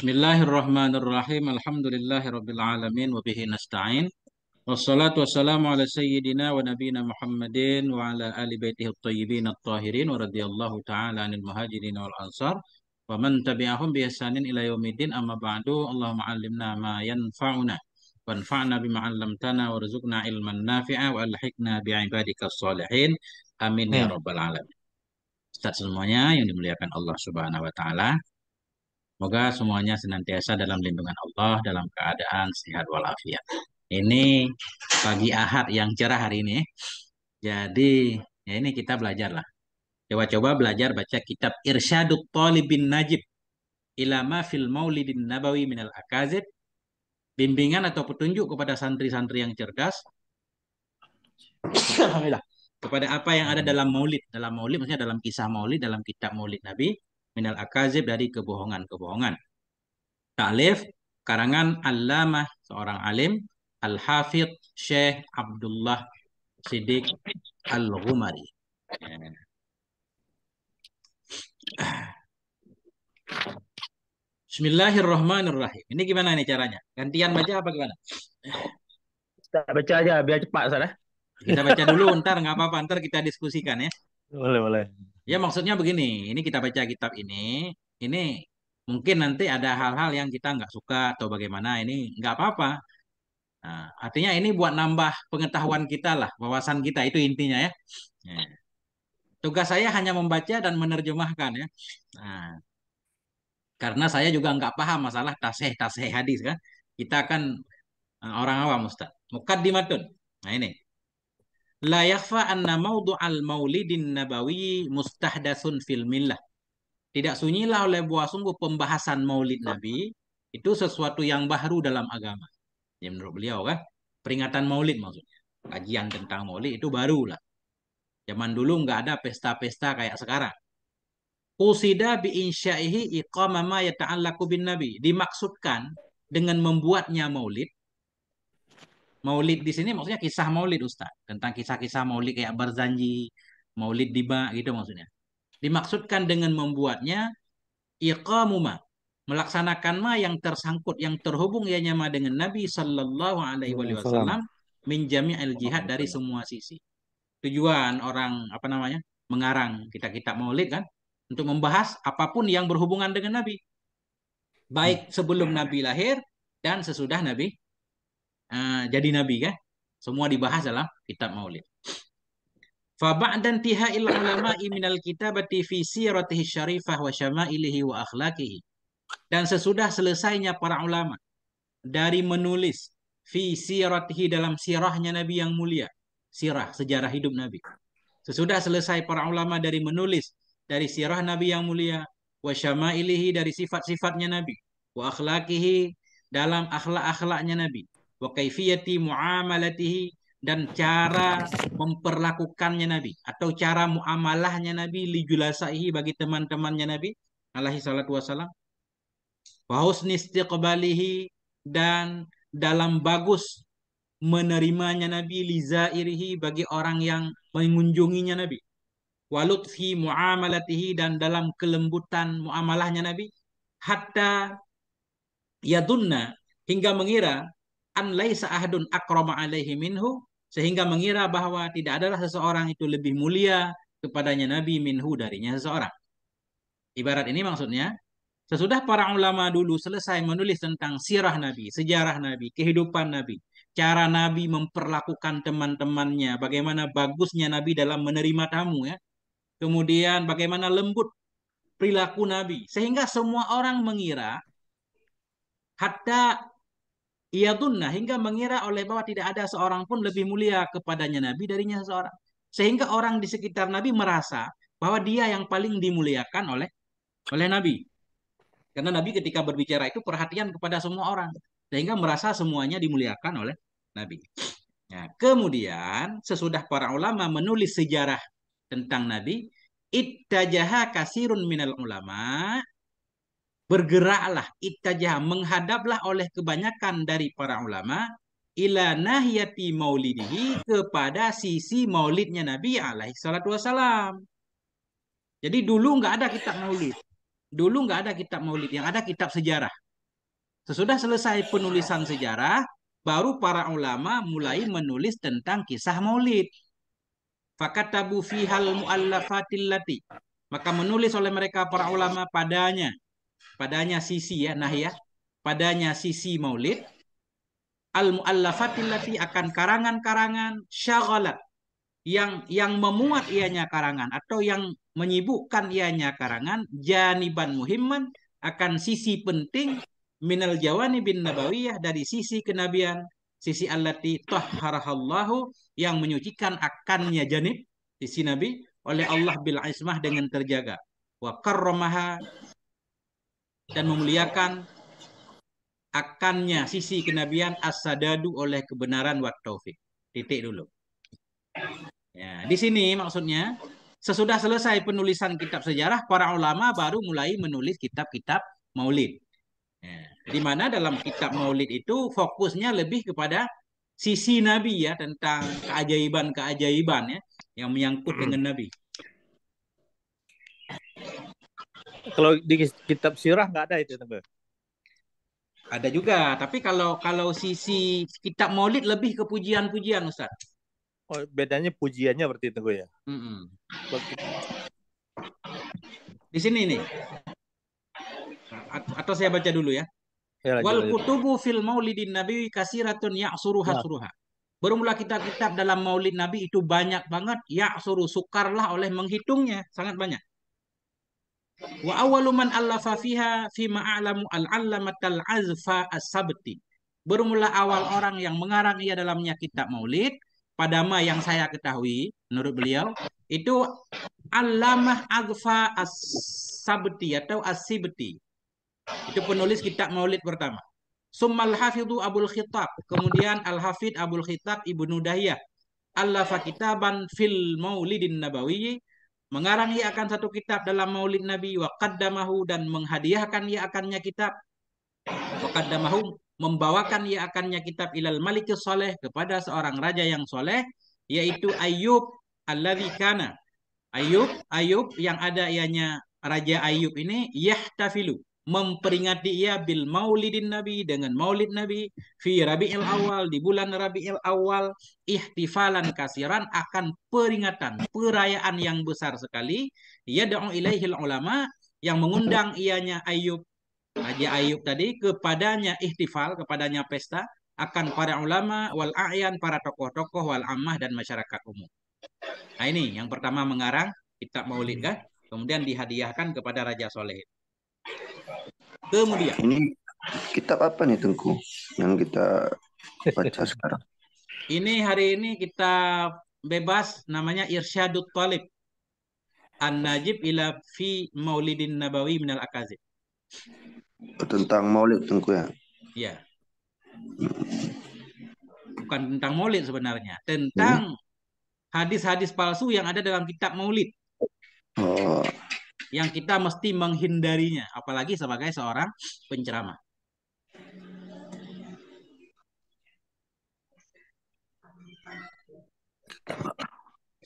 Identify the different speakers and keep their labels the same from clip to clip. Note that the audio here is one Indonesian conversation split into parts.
Speaker 1: Bismillahirrahmanirrahim. Alhamdulillahirabbil Wabihi nasta'in. Wassalatu wassalamu ala sayyidina wa nabiyyina Muhammadin wa ala ali baitihi at-tayyibin at-tahirin wa radhiyallahu ta'ala anil muhajirin wal ansar wa man tabi'ahum bi ila yaumiddin amma ba'du. Allahumma alimna ma yanfa'una wanfa'na bima 'allamtana warzuqna ilman nafi'a wa alhikna bi ibadikas salihin. Amin ya rabbal alamin. Ustaz semuanya yang dimuliakan Allah Subhanahu wa taala. Semoga semuanya senantiasa dalam lindungan Allah dalam keadaan sehat walafiat. Ini pagi Ahad yang cerah hari ini. Jadi ya ini kita belajar lah. Coba-coba belajar baca kitab Irsyadut Talibin Najib ilama fil maulidin nabawi minal akazib bimbingan atau petunjuk kepada santri-santri yang cerdas kepada apa yang ada dalam maulid dalam maulid maksudnya dalam kisah maulid dalam kitab maulid nabi minal akazib dari kebohongan-kebohongan. Ta'lif karangan Allamah seorang alim Al-Hafidh Syekh Abdullah Siddiq Al-Ghumari. Bismillahirrahmanirrahim. Ini gimana nih caranya? Gantian baca apa gimana?
Speaker 2: Kita baca aja biar cepat sana. Eh. Kita baca dulu ntar
Speaker 1: nggak apa-apa ntar kita diskusikan ya. Boleh boleh. Ya maksudnya begini, ini kita baca kitab ini, ini mungkin nanti ada hal-hal yang kita nggak suka atau bagaimana, ini nggak apa-apa. Nah, artinya ini buat nambah pengetahuan kita lah, wawasan kita, itu intinya ya. ya. Tugas saya hanya membaca dan menerjemahkan ya. Nah, karena saya juga nggak paham masalah taseh-taseh hadis kan. Kita kan eh, orang awam Ustaz. Mukaddimatun. Nah ini la yakhfa anna al maulidin nabawi mustahdasun fil millah. Tidak sunyilah oleh buah sungguh pembahasan maulid Nabi itu sesuatu yang baru dalam agama. Ya menurut beliau kan, peringatan maulid maksudnya. Kajian tentang maulid itu barulah. Zaman dulu nggak ada pesta-pesta kayak sekarang. Usida bi insyaihi iqamama yata'allaku bin nabi. Dimaksudkan dengan membuatnya maulid Maulid di sini maksudnya kisah maulid Ustaz. Tentang kisah-kisah maulid kayak berzanji, maulid Diba gitu maksudnya. Dimaksudkan dengan membuatnya iqamuma, melaksanakan ma yang tersangkut yang terhubung ya nyama dengan Nabi sallallahu alaihi wasallam min jami'il jihad dari semua sisi. Tujuan orang apa namanya? mengarang kita kitab maulid kan untuk membahas apapun yang berhubungan dengan Nabi. Baik hmm. sebelum Nabi lahir dan sesudah Nabi Ah, jadi nabi kan? Semua dibahas dalam kitab Maulid. Faba'dan tihail ulama'i minal kitabati fi siratihi syarifah wa syama'ilihi wa akhlaqihi. Dan sesudah selesainya para ulama dari menulis fi siratihi dalam sirahnya Nabi yang mulia. Sirah, sejarah hidup Nabi. Sesudah selesai para ulama dari menulis dari sirah Nabi yang mulia. Wa syama'ilihi dari sifat-sifatnya Nabi. Wa akhlaqihi dalam akhlak-akhlaknya Nabi wa kaifiyati muamalatihi dan cara memperlakukannya Nabi atau cara muamalahnya Nabi li julasaihi bagi teman-temannya Nabi alaihi salatu wasalam wa husni istiqbalihi dan dalam bagus menerimanya Nabi lizairihi bagi orang yang mengunjunginya Nabi Walutfi lutfi muamalatihi dan dalam kelembutan muamalahnya Nabi hatta yadunna hingga mengira an laisa ahadun akrama alaihi minhu sehingga mengira bahwa tidak adalah seseorang itu lebih mulia kepadanya nabi minhu darinya seseorang. Ibarat ini maksudnya sesudah para ulama dulu selesai menulis tentang sirah nabi, sejarah nabi, kehidupan nabi, cara nabi memperlakukan teman-temannya, bagaimana bagusnya nabi dalam menerima tamu ya. Kemudian bagaimana lembut perilaku nabi sehingga semua orang mengira hatta ia dunna hingga mengira oleh bahwa tidak ada seorang pun lebih mulia kepadanya Nabi darinya seseorang. Sehingga orang di sekitar Nabi merasa bahwa dia yang paling dimuliakan oleh oleh Nabi. Karena Nabi ketika berbicara itu perhatian kepada semua orang. Sehingga merasa semuanya dimuliakan oleh Nabi. Nah, kemudian sesudah para ulama menulis sejarah tentang Nabi, ittajaha kasirun minal ulama bergeraklah ittajah menghadaplah oleh kebanyakan dari para ulama ila nahyati maulidihi kepada sisi maulidnya Nabi alaihi salatu wasalam. Jadi dulu nggak ada kitab maulid. Dulu nggak ada kitab maulid, yang ada kitab sejarah. Sesudah selesai penulisan sejarah, baru para ulama mulai menulis tentang kisah maulid. Fakatabu fihal mu'allafatillati. Maka menulis oleh mereka para ulama padanya padanya sisi ya nah ya padanya sisi maulid al muallafatillati akan karangan-karangan syaghalat yang yang memuat ianya karangan atau yang menyibukkan ianya karangan janiban muhimman akan sisi penting minal jawani bin nabawiyah dari sisi kenabian sisi allati tahharahallahu yang menyucikan akannya janib sisi nabi oleh Allah bil ismah dengan terjaga wa karramaha dan memuliakan akannya sisi kenabian as-sadadu oleh kebenaran wa taufik. Titik dulu. Ya, di sini maksudnya sesudah selesai penulisan kitab sejarah, para ulama baru mulai menulis kitab-kitab maulid. Ya, di mana dalam kitab maulid itu fokusnya lebih kepada sisi Nabi ya tentang keajaiban-keajaiban ya yang menyangkut dengan hmm. Nabi. Kalau di kitab sirah nggak ada itu teman. Ada juga, tapi kalau kalau sisi kitab maulid lebih ke pujian-pujian Ustaz. Oh, bedanya pujiannya berarti tunggu ya. Mm -mm. Di sini nih. atau saya baca dulu ya. ya Wal kutubu fil maulidin nabi kasiratun ya'suruha ya. suruha. Bermula kitab-kitab dalam maulid nabi itu banyak banget Ya suruh, sukarlah oleh menghitungnya, sangat banyak. Wa awalu man allafa fiha fi ma'alamu al al azfa as-sabti. Bermula awal orang yang mengarang ia dalamnya kitab maulid, padama yang saya ketahui, menurut beliau, itu alamah Agfa As-Sabti atau As-Sibti. Itu penulis kitab maulid pertama. Summal Hafidhu Abul Khitab. Kemudian al hafidh Abul Khitab Ibnu Dahiyah. Allafa kitaban fil maulidin nabawi mengarang ia akan satu kitab dalam maulid Nabi wa qaddamahu dan menghadiahkan ia akannya kitab wa qaddamahu membawakan ia akannya kitab ilal malik soleh kepada seorang raja yang soleh yaitu Ayub alladzi kana Ayub Ayub yang ada ianya raja Ayub ini yahtafilu memperingati ia bil maulidin nabi dengan maulid nabi fi rabiul awal di bulan rabiul awal ihtifalan kasiran akan peringatan perayaan yang besar sekali ia doa ilaihi ulama yang mengundang ianya Ayub Haji Ayub tadi kepadanya ihtifal kepadanya pesta akan para ulama wal a'yan para tokoh-tokoh wal ammah dan masyarakat umum. Nah ini yang pertama mengarang kitab maulid kan kemudian dihadiahkan kepada Raja Soleh.
Speaker 2: Kemudian. Ini kitab apa nih Tengku yang kita baca sekarang?
Speaker 1: Ini hari ini kita bebas namanya Irsyadut Talib. An-Najib ila fi Maulidin Nabawi minal Akazib.
Speaker 2: Tentang Maulid Tengku ya?
Speaker 1: Iya. Bukan tentang Maulid sebenarnya, tentang hmm. hadis-hadis palsu yang ada dalam kitab Maulid. Oh yang kita mesti menghindarinya, apalagi sebagai seorang penceramah.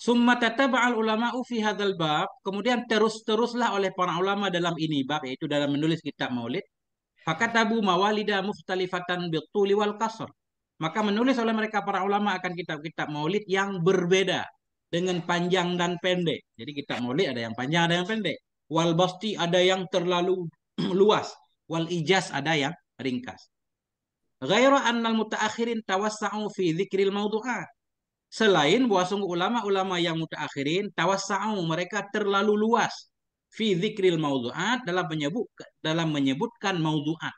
Speaker 1: Summa tataba'al ulama'u fi hadzal bab, kemudian terus-teruslah oleh para ulama dalam ini bab yaitu dalam menulis kitab Maulid. Fakatabu mawalida mukhtalifatan bituli wal qasr. Maka menulis oleh mereka para ulama akan kitab-kitab Maulid yang berbeda dengan panjang dan pendek. Jadi kitab Maulid ada yang panjang ada yang pendek wal basti ada yang terlalu luas, wal ijaz ada yang ringkas. Ghaira annal mutaakhirin tawassa'u fi dzikril mawdu'at. Selain bahwa sungguh ulama-ulama yang mutaakhirin tawassa'u mereka terlalu luas fi dzikril mawdu'at dalam menyebut dalam menyebutkan mawdu'at.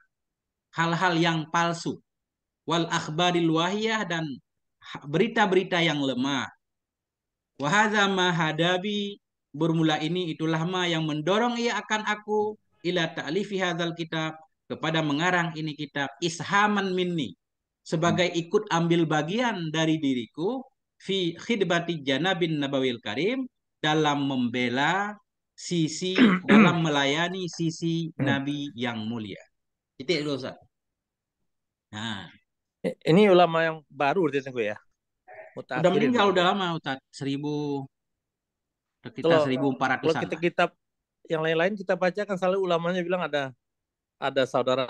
Speaker 1: Hal-hal yang palsu. Wal akhbaril wahiyah dan berita-berita yang lemah. hadza ma hadabi bermula ini itulah ma yang mendorong ia akan aku ila ta'lifi hadzal kitab kepada mengarang ini kitab ishaman minni sebagai hmm. ikut ambil bagian dari diriku fi khidbati janabin nabawil karim dalam membela sisi dalam melayani sisi nabi yang mulia. Titik dulu Ustaz. Nah, eh, ini ulama yang baru berarti gue ya. Utakhirin. Udah meninggal udah lama Ustaz, seribu
Speaker 2: sekitar seribu empat ratus. Kalau kita, kita yang lain-lain kita baca kan selalu ulamanya bilang ada ada saudara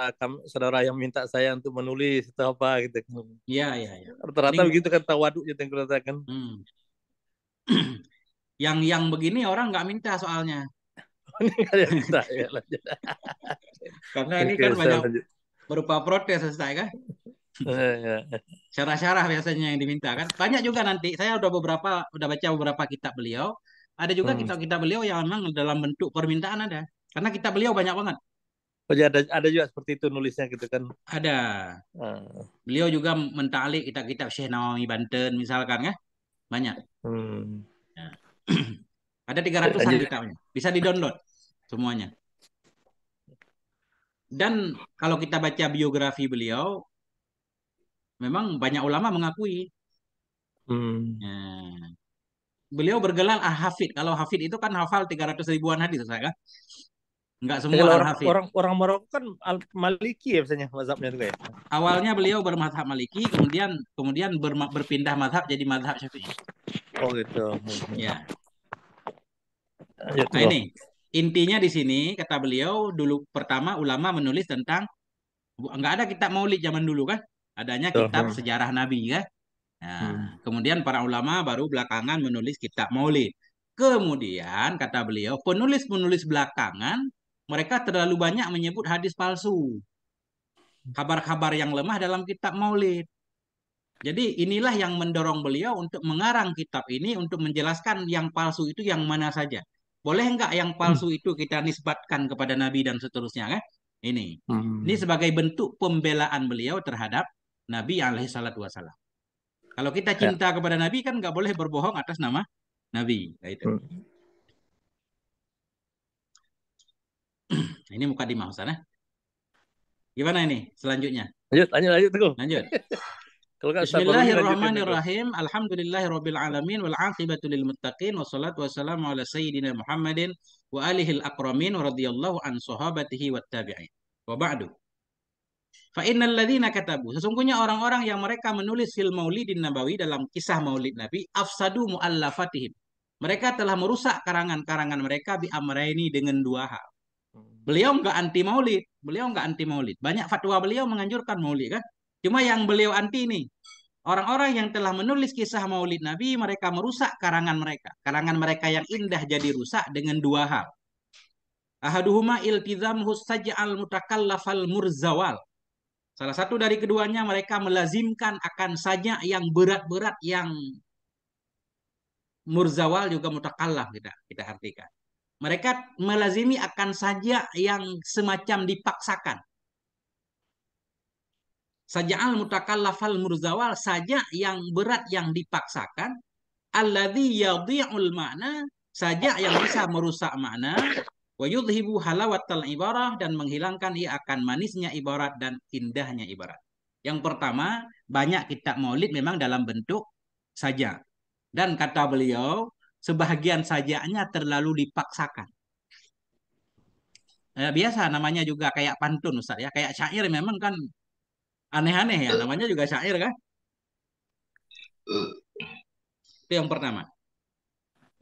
Speaker 2: saudara yang minta saya untuk menulis atau apa gitu kan. Iya iya. Ya. Rata-rata begitu kan tawaduk gitu yang kita kan. Hmm.
Speaker 1: yang yang begini orang nggak minta soalnya. minta, ya,
Speaker 2: Karena ini kan banyak
Speaker 1: berupa protes saya kan. Iya, iya. Syarah-syarah biasanya yang diminta kan. Banyak juga nanti. Saya udah beberapa udah baca beberapa kitab beliau ada juga hmm. kita kita beliau yang memang dalam bentuk permintaan ada. Karena kita beliau banyak banget. Oh, iya, ada ada juga seperti itu nulisnya gitu kan. Ada. Hmm. Beliau juga mentali kita kita Syekh Nawawi Banten misalkan ya. Banyak. Hmm. Ya. ada 300 ratusan kitabnya. Bisa didownload semuanya. Dan kalau kita baca biografi beliau memang banyak ulama mengakui. Hmm. Nah, beliau bergelar al-hafid. Kalau hafid itu kan hafal tiga ratus ribuan hadis saya kan. Enggak semua orang, hafid. orang orang Maroko kan al Maliki ya biasanya mazhabnya itu ya. Awalnya beliau bermazhab Maliki, kemudian kemudian ber, berpindah madhab jadi madhab Syafi'i. Oh gitu. Ya. Nah, ini intinya di sini kata beliau dulu pertama ulama menulis tentang enggak ada kitab maulid zaman dulu kan? Adanya kitab sejarah Nabi ya Nah, hmm. Kemudian para ulama baru belakangan menulis kitab maulid. Kemudian kata beliau, penulis-penulis belakangan mereka terlalu banyak menyebut hadis palsu. Kabar-kabar yang lemah dalam kitab maulid. Jadi inilah yang mendorong beliau untuk mengarang kitab ini untuk menjelaskan yang palsu itu yang mana saja. Boleh nggak yang hmm. palsu hmm. itu kita nisbatkan kepada Nabi dan seterusnya kan? Ini. Hmm. Ini sebagai bentuk pembelaan beliau terhadap Nabi alaihi salatu kalau kita ya. cinta ya. kepada Nabi kan nggak boleh berbohong atas nama Nabi. Nah, itu. Hmm. ini mukadimah eh. sana. Gimana ini selanjutnya? Lanjut, lanjut, lanjut Tunggu. Lanjut. Bismillahirrahmanirrahim. Alhamdulillahirrabbilalamin. alamin wal wassalatu wassalamu ala sayyidina Muhammadin wa alihil akramin wa radiyallahu an sahabatihi wa tabi'in. Wa ba'du. Fa'innal ladzina katabu. Sesungguhnya orang-orang yang mereka menulis fil maulidin nabawi dalam kisah maulid nabi afsadu mu'allafatihim. Mereka telah merusak karangan-karangan mereka bi amraini dengan dua hal. Beliau enggak anti maulid, beliau enggak anti maulid. Banyak fatwa beliau menganjurkan maulid kan. Cuma yang beliau anti ini orang-orang yang telah menulis kisah maulid nabi mereka merusak karangan mereka. Karangan mereka yang indah jadi rusak dengan dua hal. Ahaduhuma iltizam husaja'al mutakallafal murzawal. Salah satu dari keduanya mereka melazimkan akan saja yang berat-berat yang murzawal juga mutakallam kita kita artikan. Mereka melazimi akan saja yang semacam dipaksakan. Saja'al al murzawal saja yang berat yang dipaksakan Alladhi yadhi'ul makna saja yang bisa merusak makna wa yudhibu halawatal ibarah dan menghilangkan ia akan manisnya ibarat dan indahnya ibarat. Yang pertama, banyak kitab maulid memang dalam bentuk saja. Dan kata beliau, sebagian sajaknya terlalu dipaksakan. Eh, biasa namanya juga kayak pantun Ustaz ya, kayak syair memang kan aneh-aneh ya, namanya juga syair kan. Itu yang pertama.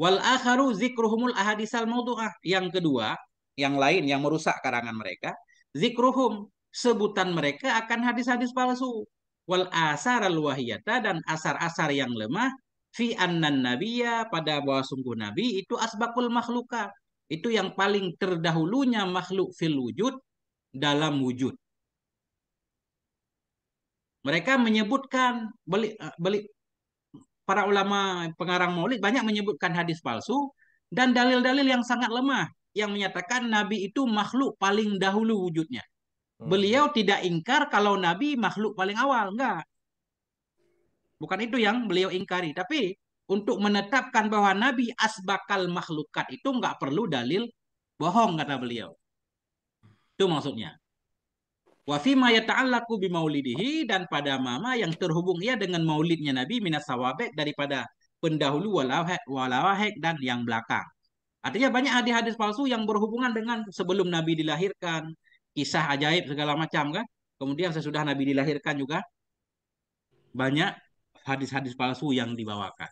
Speaker 1: Wal akharu zikruhumul ahadisal maudhu'ah. Yang kedua, yang lain yang merusak karangan mereka, zikruhum sebutan mereka akan hadis-hadis palsu. Wal asar al wahiyata dan asar-asar yang lemah fi annan nabiyya pada bahwa sungguh nabi itu asbakul makhluka. Itu yang paling terdahulunya makhluk fil wujud dalam wujud. Mereka menyebutkan beli, eh, beli, para ulama pengarang maulid banyak menyebutkan hadis palsu dan dalil-dalil yang sangat lemah yang menyatakan Nabi itu makhluk paling dahulu wujudnya. Hmm. Beliau tidak ingkar kalau Nabi makhluk paling awal, enggak. Bukan itu yang beliau ingkari, tapi untuk menetapkan bahwa Nabi asbakal makhlukat itu enggak perlu dalil bohong kata beliau. Itu maksudnya. Wafima yata'allaku bimaulidihi dan pada mama yang terhubung ia dengan maulidnya Nabi minas sawabek daripada pendahulu walawahek dan yang belakang. Artinya banyak hadis-hadis palsu yang berhubungan dengan sebelum Nabi dilahirkan, kisah ajaib segala macam kan. Kemudian sesudah Nabi dilahirkan juga banyak hadis-hadis palsu yang dibawakan.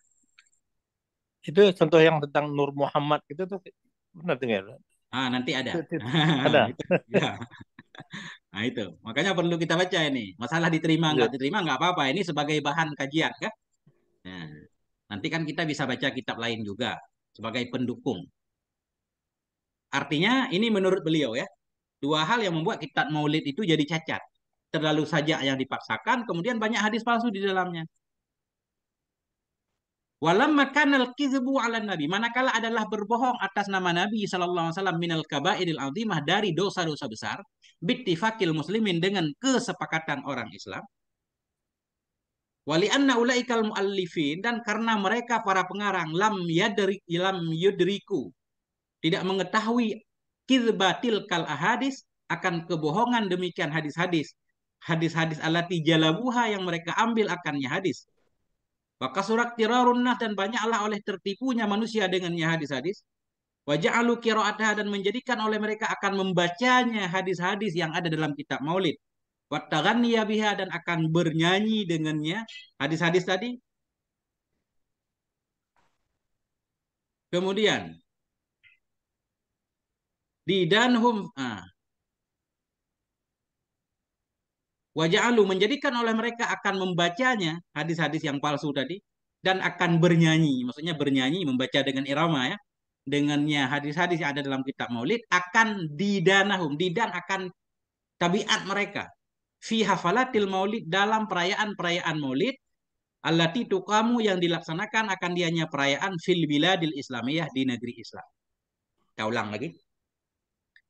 Speaker 2: Itu contoh yang tentang Nur Muhammad itu tuh pernah dengar?
Speaker 1: Ah, nanti ada. Ada. ya nah itu, makanya perlu kita baca ini. Masalah diterima nggak iya. diterima nggak apa-apa. Ini sebagai bahan kajian kan. Nah, nanti kan kita bisa baca kitab lain juga sebagai pendukung. Artinya ini menurut beliau ya, dua hal yang membuat kitab maulid itu jadi cacat. Terlalu saja yang dipaksakan, kemudian banyak hadis palsu di dalamnya. Walamma kana al-kizbu 'ala nabi. Manakala adalah berbohong atas nama Nabi sallallahu alaihi wasallam minal kaba'iril azimah dari dosa-dosa besar, bittifaqil muslimin dengan kesepakatan orang Islam. Wali anna ulaikal muallifin dan karena mereka para pengarang lam yadri lam yudriku tidak mengetahui kizbatil kal ahadis akan kebohongan demikian hadis-hadis hadis-hadis alati jalabuha yang mereka ambil akannya hadis maka surat tirarunah dan banyaklah oleh tertipunya manusia dengannya hadis-hadis. Wajah alu kiroatah dan menjadikan oleh mereka akan membacanya hadis-hadis yang ada dalam kitab maulid. Wattaganiya niyabiha dan akan bernyanyi dengannya hadis-hadis tadi. Kemudian di danhum ah, Wajah Alu menjadikan oleh mereka akan membacanya hadis-hadis yang palsu tadi dan akan bernyanyi, maksudnya bernyanyi membaca dengan irama ya, dengannya hadis-hadis yang ada dalam kitab Maulid akan didanahum, didan akan tabiat mereka fi hafalatil maulid dalam perayaan-perayaan maulid allah itu kamu yang dilaksanakan akan dianya perayaan fil biladil islamiyah di negeri Islam. Kita ulang lagi.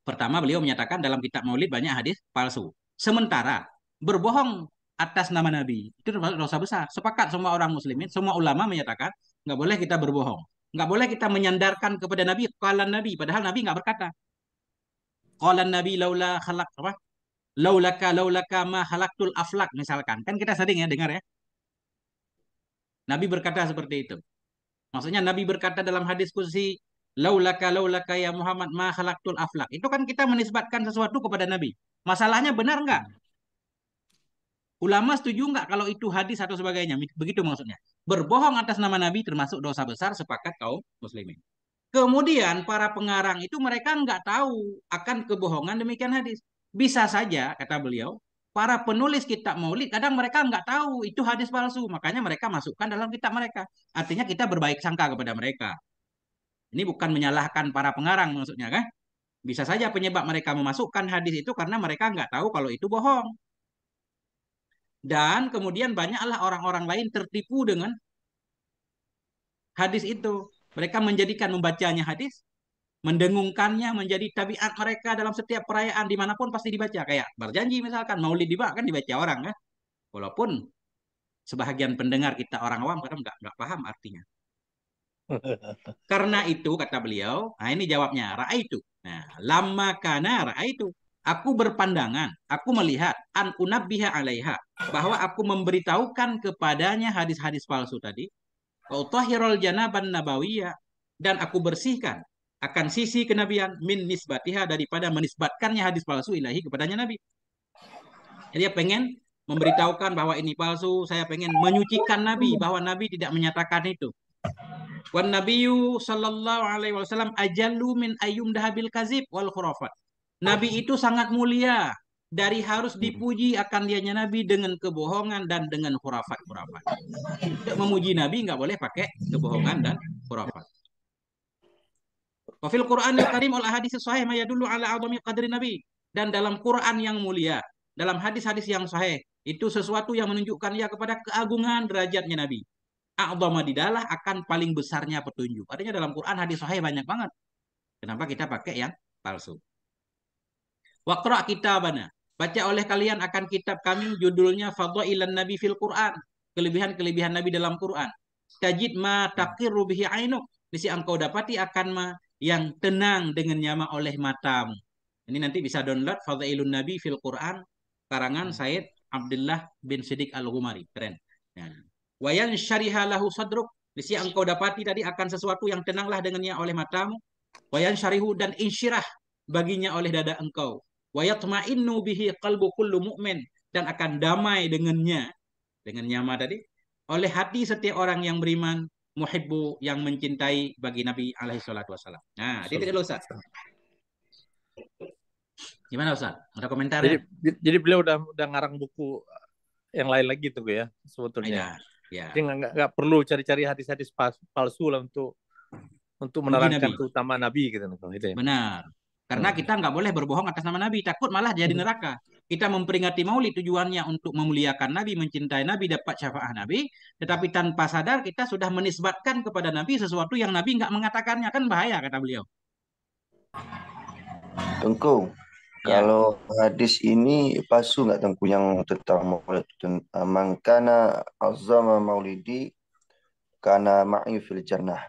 Speaker 1: Pertama beliau menyatakan dalam kitab maulid banyak hadis palsu. Sementara berbohong atas nama Nabi itu termasuk dosa besar. Sepakat semua orang Muslimin, semua ulama menyatakan nggak boleh kita berbohong, nggak boleh kita menyandarkan kepada Nabi kalan Nabi, padahal Nabi nggak berkata. Kalan Nabi laula halak apa? Laulaka laulaka ma halaktul aflak misalkan. Kan kita sering ya dengar ya. Nabi berkata seperti itu. Maksudnya Nabi berkata dalam hadis kursi laulaka laulaka ya Muhammad ma halaktul aflak. Itu kan kita menisbatkan sesuatu kepada Nabi. Masalahnya benar nggak? Ulama setuju nggak kalau itu hadis atau sebagainya? Begitu maksudnya. Berbohong atas nama Nabi termasuk dosa besar sepakat kaum muslimin. Kemudian para pengarang itu mereka nggak tahu akan kebohongan demikian hadis. Bisa saja, kata beliau, para penulis kitab maulid kadang mereka nggak tahu itu hadis palsu. Makanya mereka masukkan dalam kitab mereka. Artinya kita berbaik sangka kepada mereka. Ini bukan menyalahkan para pengarang maksudnya kan. Bisa saja penyebab mereka memasukkan hadis itu karena mereka nggak tahu kalau itu bohong. Dan kemudian banyaklah orang-orang lain tertipu dengan hadis itu. Mereka menjadikan membacanya hadis, mendengungkannya menjadi tabiat mereka dalam setiap perayaan dimanapun pasti dibaca. Kayak berjanji misalkan, maulid dibaca kan dibaca orang ya. Walaupun sebahagian pendengar kita orang awam kadang nggak nggak paham artinya. Karena itu kata beliau, nah ini jawabnya ra itu. Nah, lama kana ra itu. Aku berpandangan, aku melihat an unabbiha alaiha bahwa aku memberitahukan kepadanya hadis-hadis palsu tadi. Utahirul janaban nabawiyah dan aku bersihkan akan sisi kenabian min nisbatiha daripada menisbatkannya hadis palsu ilahi kepadanya nabi. Jadi dia pengen memberitahukan bahwa ini palsu, saya pengen menyucikan nabi bahwa nabi tidak menyatakan itu. Wan nabiyyu sallallahu alaihi wasallam ajallu min ayyum dahabil kazib wal khurafat. Nabi itu sangat mulia. Dari harus hmm. dipuji akan dianya Nabi dengan kebohongan dan dengan hurafat-hurafat. Tidak Memuji Nabi nggak boleh pakai kebohongan dan hurafat. Wafil Quran yang karim oleh hadis sahih maya dulu ala adami qadri Nabi. Dan dalam Quran yang mulia, dalam hadis-hadis yang sahih, itu sesuatu yang menunjukkan ya kepada keagungan derajatnya Nabi. Alhamdulillah didalah akan paling besarnya petunjuk. Artinya dalam Quran hadis sahih banyak banget. Kenapa kita pakai yang palsu? Waqra kitabana. Baca oleh kalian akan kitab kami judulnya Fadhailan Nabi fil Quran. Kelebihan-kelebihan Nabi dalam Quran. Tajid ma taqirru bihi ainuk. Mesti engkau dapati akan ma yang tenang dengan nyama oleh matamu. Ini nanti bisa download Fadhailun Nabi fil Quran karangan hmm. Said Abdullah bin Siddiq al humari Keren. Ya. Wayan syariha lahu sadruk. Mesti engkau dapati tadi akan sesuatu yang tenanglah dengannya oleh matamu. Wayan syarihu dan insyirah baginya oleh dada engkau wa yatma'innu bihi qalbu kullu mu'min dan akan damai dengannya dengan nyama tadi oleh hati setiap orang yang beriman muhibbu yang mencintai bagi Nabi alaihi salatu wasallam. Nah, itu tidak Ustaz. Gimana Ustaz? Ada komentar? Jadi,
Speaker 2: ya? jadi beliau udah udah ngarang buku
Speaker 1: yang lain lagi tuh
Speaker 2: ya sebetulnya. Ya.
Speaker 1: ya. Jadi nggak
Speaker 2: perlu cari-cari hadis-hadis palsu lah untuk
Speaker 1: untuk menerangkan
Speaker 2: keutamaan Nabi gitu, gitu ya.
Speaker 1: Benar. Karena hmm. kita nggak boleh berbohong atas nama Nabi, takut malah jadi neraka. Kita memperingati Maulid tujuannya untuk memuliakan Nabi, mencintai Nabi, dapat syafaat Nabi, tetapi tanpa sadar kita sudah menisbatkan kepada Nabi sesuatu yang Nabi nggak mengatakannya kan bahaya kata beliau.
Speaker 2: Tengku, ya. kalau hadis ini palsu nggak Tengku yang tentang Maulid eh, mangkana azama Maulidi karena ma'i fil jannah.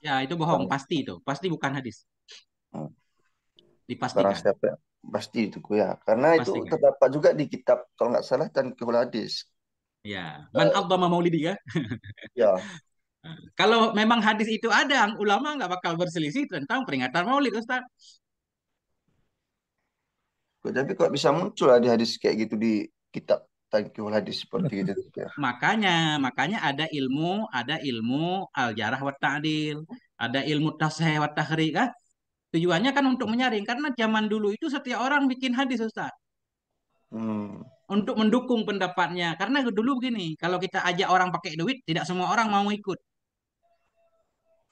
Speaker 1: Ya, itu bohong pasti itu, pasti bukan hadis. Hmm dipastikan barang
Speaker 2: siapa pasti itu ya karena dipastikan. itu terdapat juga di kitab kalau nggak salah dan hadis
Speaker 1: ya man uh, eh. abdama maulidi ya ya kalau memang hadis itu ada ulama nggak bakal berselisih tentang peringatan maulid Ustaz
Speaker 2: tapi kok bisa muncul ada hadis kayak gitu di kitab tangkihul hadis seperti itu.
Speaker 1: Ya? Makanya, makanya ada ilmu, ada ilmu al jarah wa ta'dil, ada ilmu tasheh wa tahriq, ah. Tujuannya kan untuk menyaring karena zaman dulu itu setiap orang bikin hadis Ustaz. Hmm. Untuk mendukung pendapatnya. Karena dulu begini, kalau kita ajak orang pakai duit, tidak semua orang mau ikut.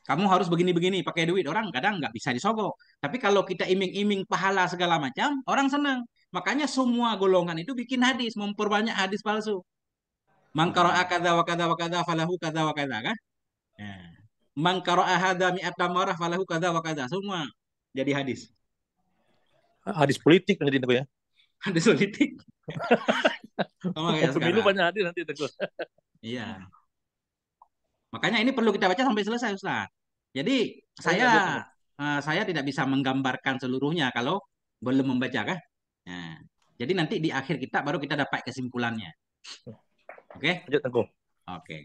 Speaker 1: Kamu harus begini-begini pakai duit, orang kadang nggak bisa disogok. Tapi kalau kita iming-iming pahala segala macam, orang senang. Makanya semua golongan itu bikin hadis, memperbanyak hadis palsu. Mangkara akada hmm. wa kada wa kada falahu kada wa kada kan? Ya. Nah. Mangkara falahu kada wa kada semua jadi hadis.
Speaker 2: Hadis politik nanti Teguh ya.
Speaker 1: Hadis politik. Sama kayak Pemilu banyak hadis nanti Teguh. iya. Makanya ini perlu kita baca sampai selesai Ustaz. Jadi oh, saya ya, uh, saya tidak bisa menggambarkan seluruhnya kalau belum membaca kan. Nah, jadi nanti di akhir kita baru kita dapat kesimpulannya. Iya. Oke. Okay? Lanjut Teguh. Oke. Okay.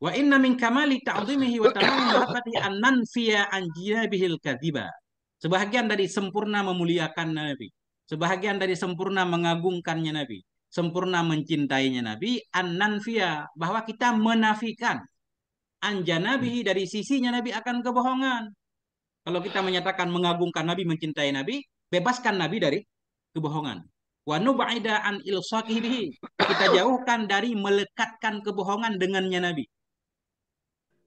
Speaker 1: Wa inna min kamali ta'zimihi wa tamami mahabbatihi an nanfiya an jinabihil kadhiba. Sebahagian dari sempurna memuliakan Nabi. Sebahagian dari sempurna mengagungkannya Nabi. Sempurna mencintainya Nabi. An nanfiya. Bahwa kita menafikan. Anja Nabi dari sisinya Nabi akan kebohongan. Kalau kita menyatakan mengagungkan Nabi, mencintai Nabi, bebaskan Nabi dari kebohongan. Wa nubaida an ilsaqihi Kita jauhkan dari melekatkan kebohongan dengannya Nabi.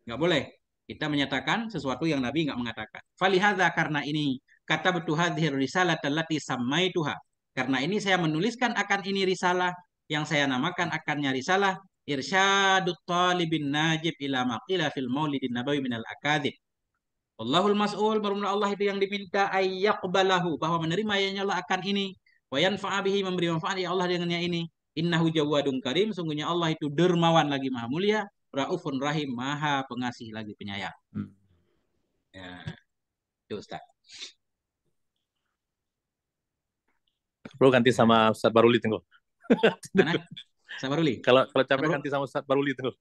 Speaker 1: Nggak boleh. Kita menyatakan sesuatu yang Nabi nggak mengatakan. Falihada karena ini kata betuhadhir risalah telah samai tuha. Karena ini saya menuliskan akan ini risalah yang saya namakan akannya risalah irsyadut talibin najib ila maqila fil maulidin nabawi minal akadib. Allahul mas'ul marumna Allah itu yang diminta ayyakbalahu bahwa menerima yang Allah akan ini wa yanfa'a memberi manfaat ya Allah dengannya ini innahu jawadun karim sungguhnya Allah itu dermawan lagi maha mulia Raufun Rahim, Maha Pengasih lagi Penyayang. Hmm. Ya, itu Ustaz.
Speaker 2: Perlu ganti sama Ustaz Baruli tunggu. Mana?
Speaker 1: Ustaz Baruli. Kalau kalau capek ganti sama Ustaz Baruli tunggu.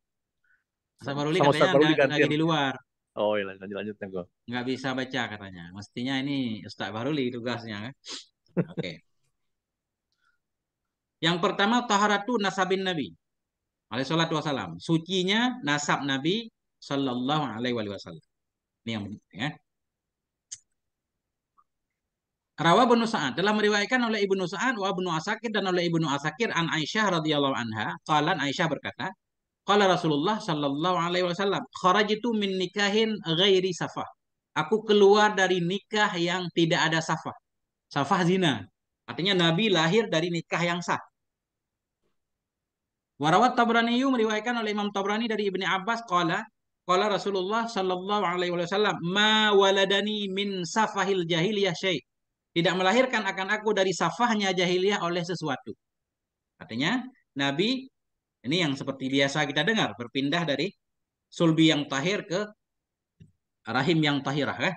Speaker 2: Ustaz Baruli sama katanya Baruli enggak, enggak di
Speaker 1: luar. Oh iya lanjut lanjut tunggu. Nggak bisa baca katanya. Mestinya ini Ustaz Baruli tugasnya kan. Oke. Okay. Yang pertama taharatu nasabin Nabi alaihi salatu wasalam. Sucinya nasab Nabi sallallahu alaihi wasallam. Ini yang benar ya. Rawa bin Sa'ad telah meriwayatkan oleh Ibnu Sa'ad wa Ibnu Asakir dan oleh Ibnu Asakir an Aisyah radhiyallahu anha, qalan Aisyah berkata, qala Rasulullah sallallahu alaihi wasallam, kharajtu min nikahin ghairi safah. Aku keluar dari nikah yang tidak ada safah. Safah zina. Artinya Nabi lahir dari nikah yang sah. Warawat Tabraniyu meriwayatkan oleh Imam Tabrani dari Ibni Abbas qala qala Rasulullah sallallahu alaihi wasallam ma waladani min safahil jahiliyah syai. Tidak melahirkan akan aku dari safahnya jahiliyah oleh sesuatu. Artinya Nabi ini yang seperti biasa kita dengar berpindah dari sulbi yang tahir ke rahim yang tahirah kan? Eh?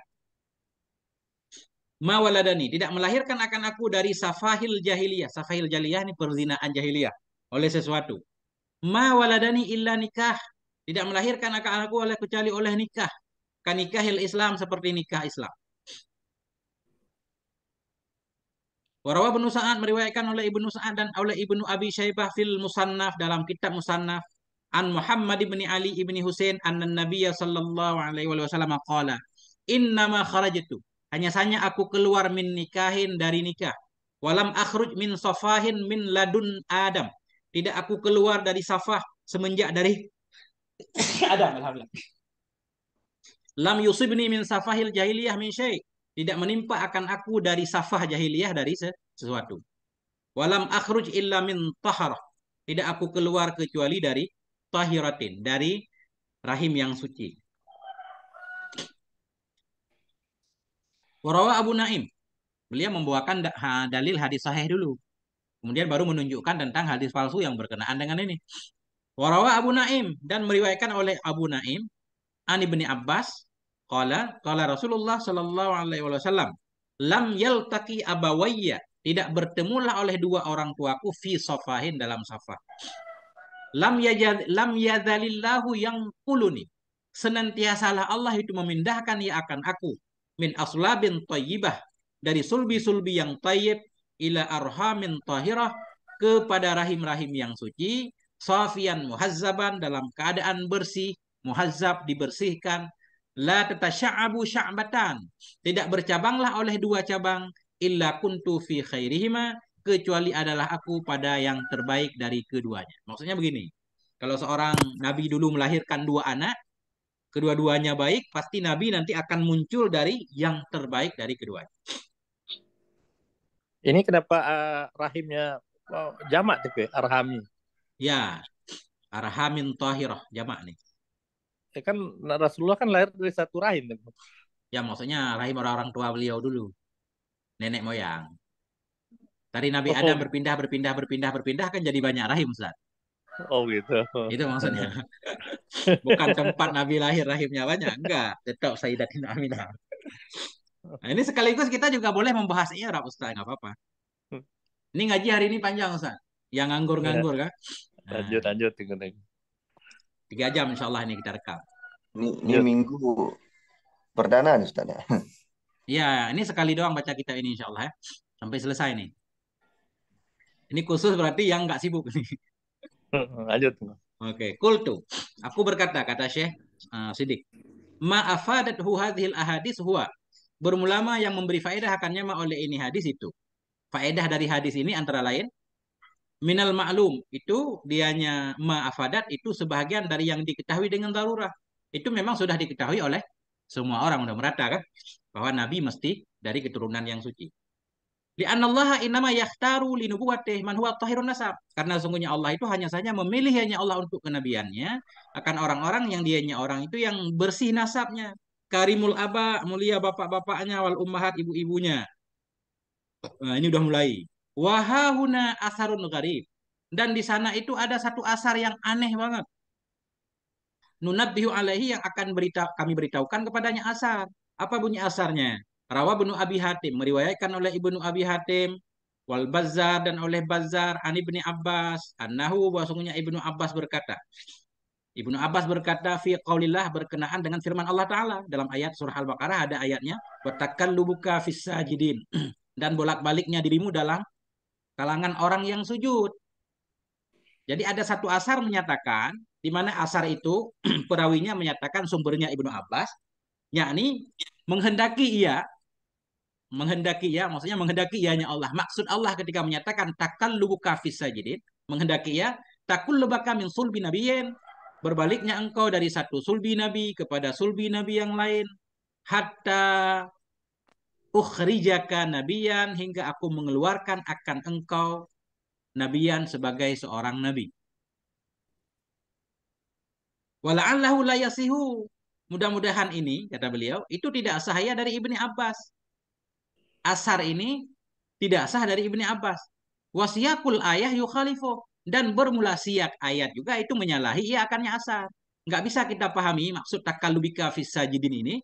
Speaker 1: Mawaladani tidak melahirkan akan aku dari safahil jahiliyah. Safahil jahiliyah ini perzinaan jahiliyah oleh sesuatu. Ma waladani illa nikah. Tidak melahirkan anak-anakku oleh kecuali oleh nikah. kan Kanikahil Islam seperti nikah Islam. Warawah Ibnu Sa'ad meriwayatkan oleh Ibnu Sa'ad dan oleh Ibnu Abi Syaibah fil Musannaf dalam kitab Musannaf an Muhammad ibni Ali ibni Husain an Nabiya sallallahu alaihi wasallam qala innama kharajtu hanya saja aku keluar min nikahin dari nikah walam akhruj min safahin min ladun Adam tidak aku keluar dari safah semenjak dari Adam alhamdulillah. Lam yusibni min safahil jahiliyah min syai. Tidak menimpa akan aku dari safah jahiliyah dari sesuatu. Walam akhruj illa min taharah. Tidak aku keluar kecuali dari tahiratin, dari rahim yang suci. Warawa Abu Naim. Beliau membawakan dalil hadis sahih dulu. Kemudian baru menunjukkan tentang hadis palsu yang berkenaan dengan ini. Warawa Abu Naim dan meriwayatkan oleh Abu Naim Ani ibni Abbas qala qala Rasulullah sallallahu alaihi wasallam lam yaltaqi abawayya tidak bertemulah oleh dua orang tuaku fi sofahin dalam safah. Lam yajal lam yadhalillahu yang Senantiasalah Allah itu memindahkan ia akan aku min aslabin thayyibah dari sulbi-sulbi yang tayyib ila arhamin tahirah kepada rahim-rahim yang suci safian muhazzaban dalam keadaan bersih muhazzab dibersihkan la tatasya'abu sya'batan tidak bercabanglah oleh dua cabang illa kuntu fi khairihima kecuali adalah aku pada yang terbaik dari keduanya maksudnya begini kalau seorang nabi dulu melahirkan dua anak kedua-duanya baik pasti nabi nanti akan muncul dari yang terbaik dari keduanya ini kenapa uh, rahimnya oh, jamak tuh arhami? Ya, arhamin tahirah jamak nih.
Speaker 2: Ya kan nah, Rasulullah kan lahir dari satu rahim.
Speaker 1: Ya maksudnya rahim orang-orang tua beliau dulu. Nenek moyang. Dari Nabi oh. Adam oh. berpindah, berpindah, berpindah, berpindah kan jadi banyak rahim, Ustaz. Oh gitu. Itu maksudnya.
Speaker 2: Bukan tempat
Speaker 1: Nabi lahir rahimnya banyak, enggak. Tetap Sayyidatina Aminah. Nah, ini sekaligus kita juga boleh membahas iya, Rabu Ustaz, nggak apa-apa. Hmm. Ini ngaji hari ini panjang Ustaz. Yang nganggur-nganggur ya. kan. Nah, lanjut lanjut tinggal Tiga jam insya Allah ini kita rekam. Ini,
Speaker 2: ini minggu perdana nih Ustaz ya.
Speaker 1: Iya, ini sekali doang baca kita ini insya Allah ya. Sampai selesai nih. Ini khusus berarti yang nggak sibuk hmm, Lanjut. Oke, okay. kultu. Aku berkata, kata Syekh uh, eh, Sidik. Maafadat hadhil ahadis huwa berulama yang memberi faedah akan ma oleh ini hadis itu. Faedah dari hadis ini antara lain minal ma'lum itu dianya ma'afadat itu sebahagian dari yang diketahui dengan darurah. Itu memang sudah diketahui oleh semua orang sudah merata kan bahwa nabi mesti dari keturunan yang suci. Li'anallaha innama yakhtaru linubuwatih man huwa tahirun nasab. Karena sungguhnya Allah itu hanya saja memilih hanya Allah untuk kenabiannya akan orang-orang yang dianya orang itu yang bersih nasabnya karimul aba mulia bapak-bapaknya wal ummahat ibu-ibunya. Nah, ini udah mulai. Wahahuna asarun gharib. Dan di sana itu ada satu asar yang aneh banget. Nunabbihu alaihi yang akan berita kami beritahukan kepadanya asar. Apa bunyi asarnya? Rawa bunu Abi Hatim meriwayatkan oleh Ibnu Abi Hatim wal bazar dan oleh bazar an Ibnu Abbas annahu bahwasanya Ibnu Abbas berkata Ibnu Abbas berkata fi qaulillah berkenaan dengan firman Allah taala dalam ayat surah Al-Baqarah ada ayatnya lubuka fis sajidin dan bolak-baliknya dirimu dalam kalangan orang yang sujud. Jadi ada satu asar menyatakan di mana asar itu perawinya menyatakan sumbernya Ibnu Abbas yakni menghendaki ia menghendaki ia maksudnya menghendaki ianya Allah. Maksud Allah ketika menyatakan lubuka fis sajidin menghendaki ia takul lubaka min sulbi nabiyyin Berbaliknya engkau dari satu sulbi Nabi kepada sulbi Nabi yang lain. Hatta ukhrijaka nabiyan hingga aku mengeluarkan akan engkau nabiyan sebagai seorang nabi. Wala'allahu la yasihu. Mudah-mudahan ini, kata beliau, itu tidak sahaya dari Ibni Abbas. Asar ini tidak sah dari Ibni Abbas. Wasiyakul ayah yukhalifu dan bermula siak ayat juga itu menyalahi ia akan nyasar. Nggak bisa kita pahami maksud takalubika fisajidin ini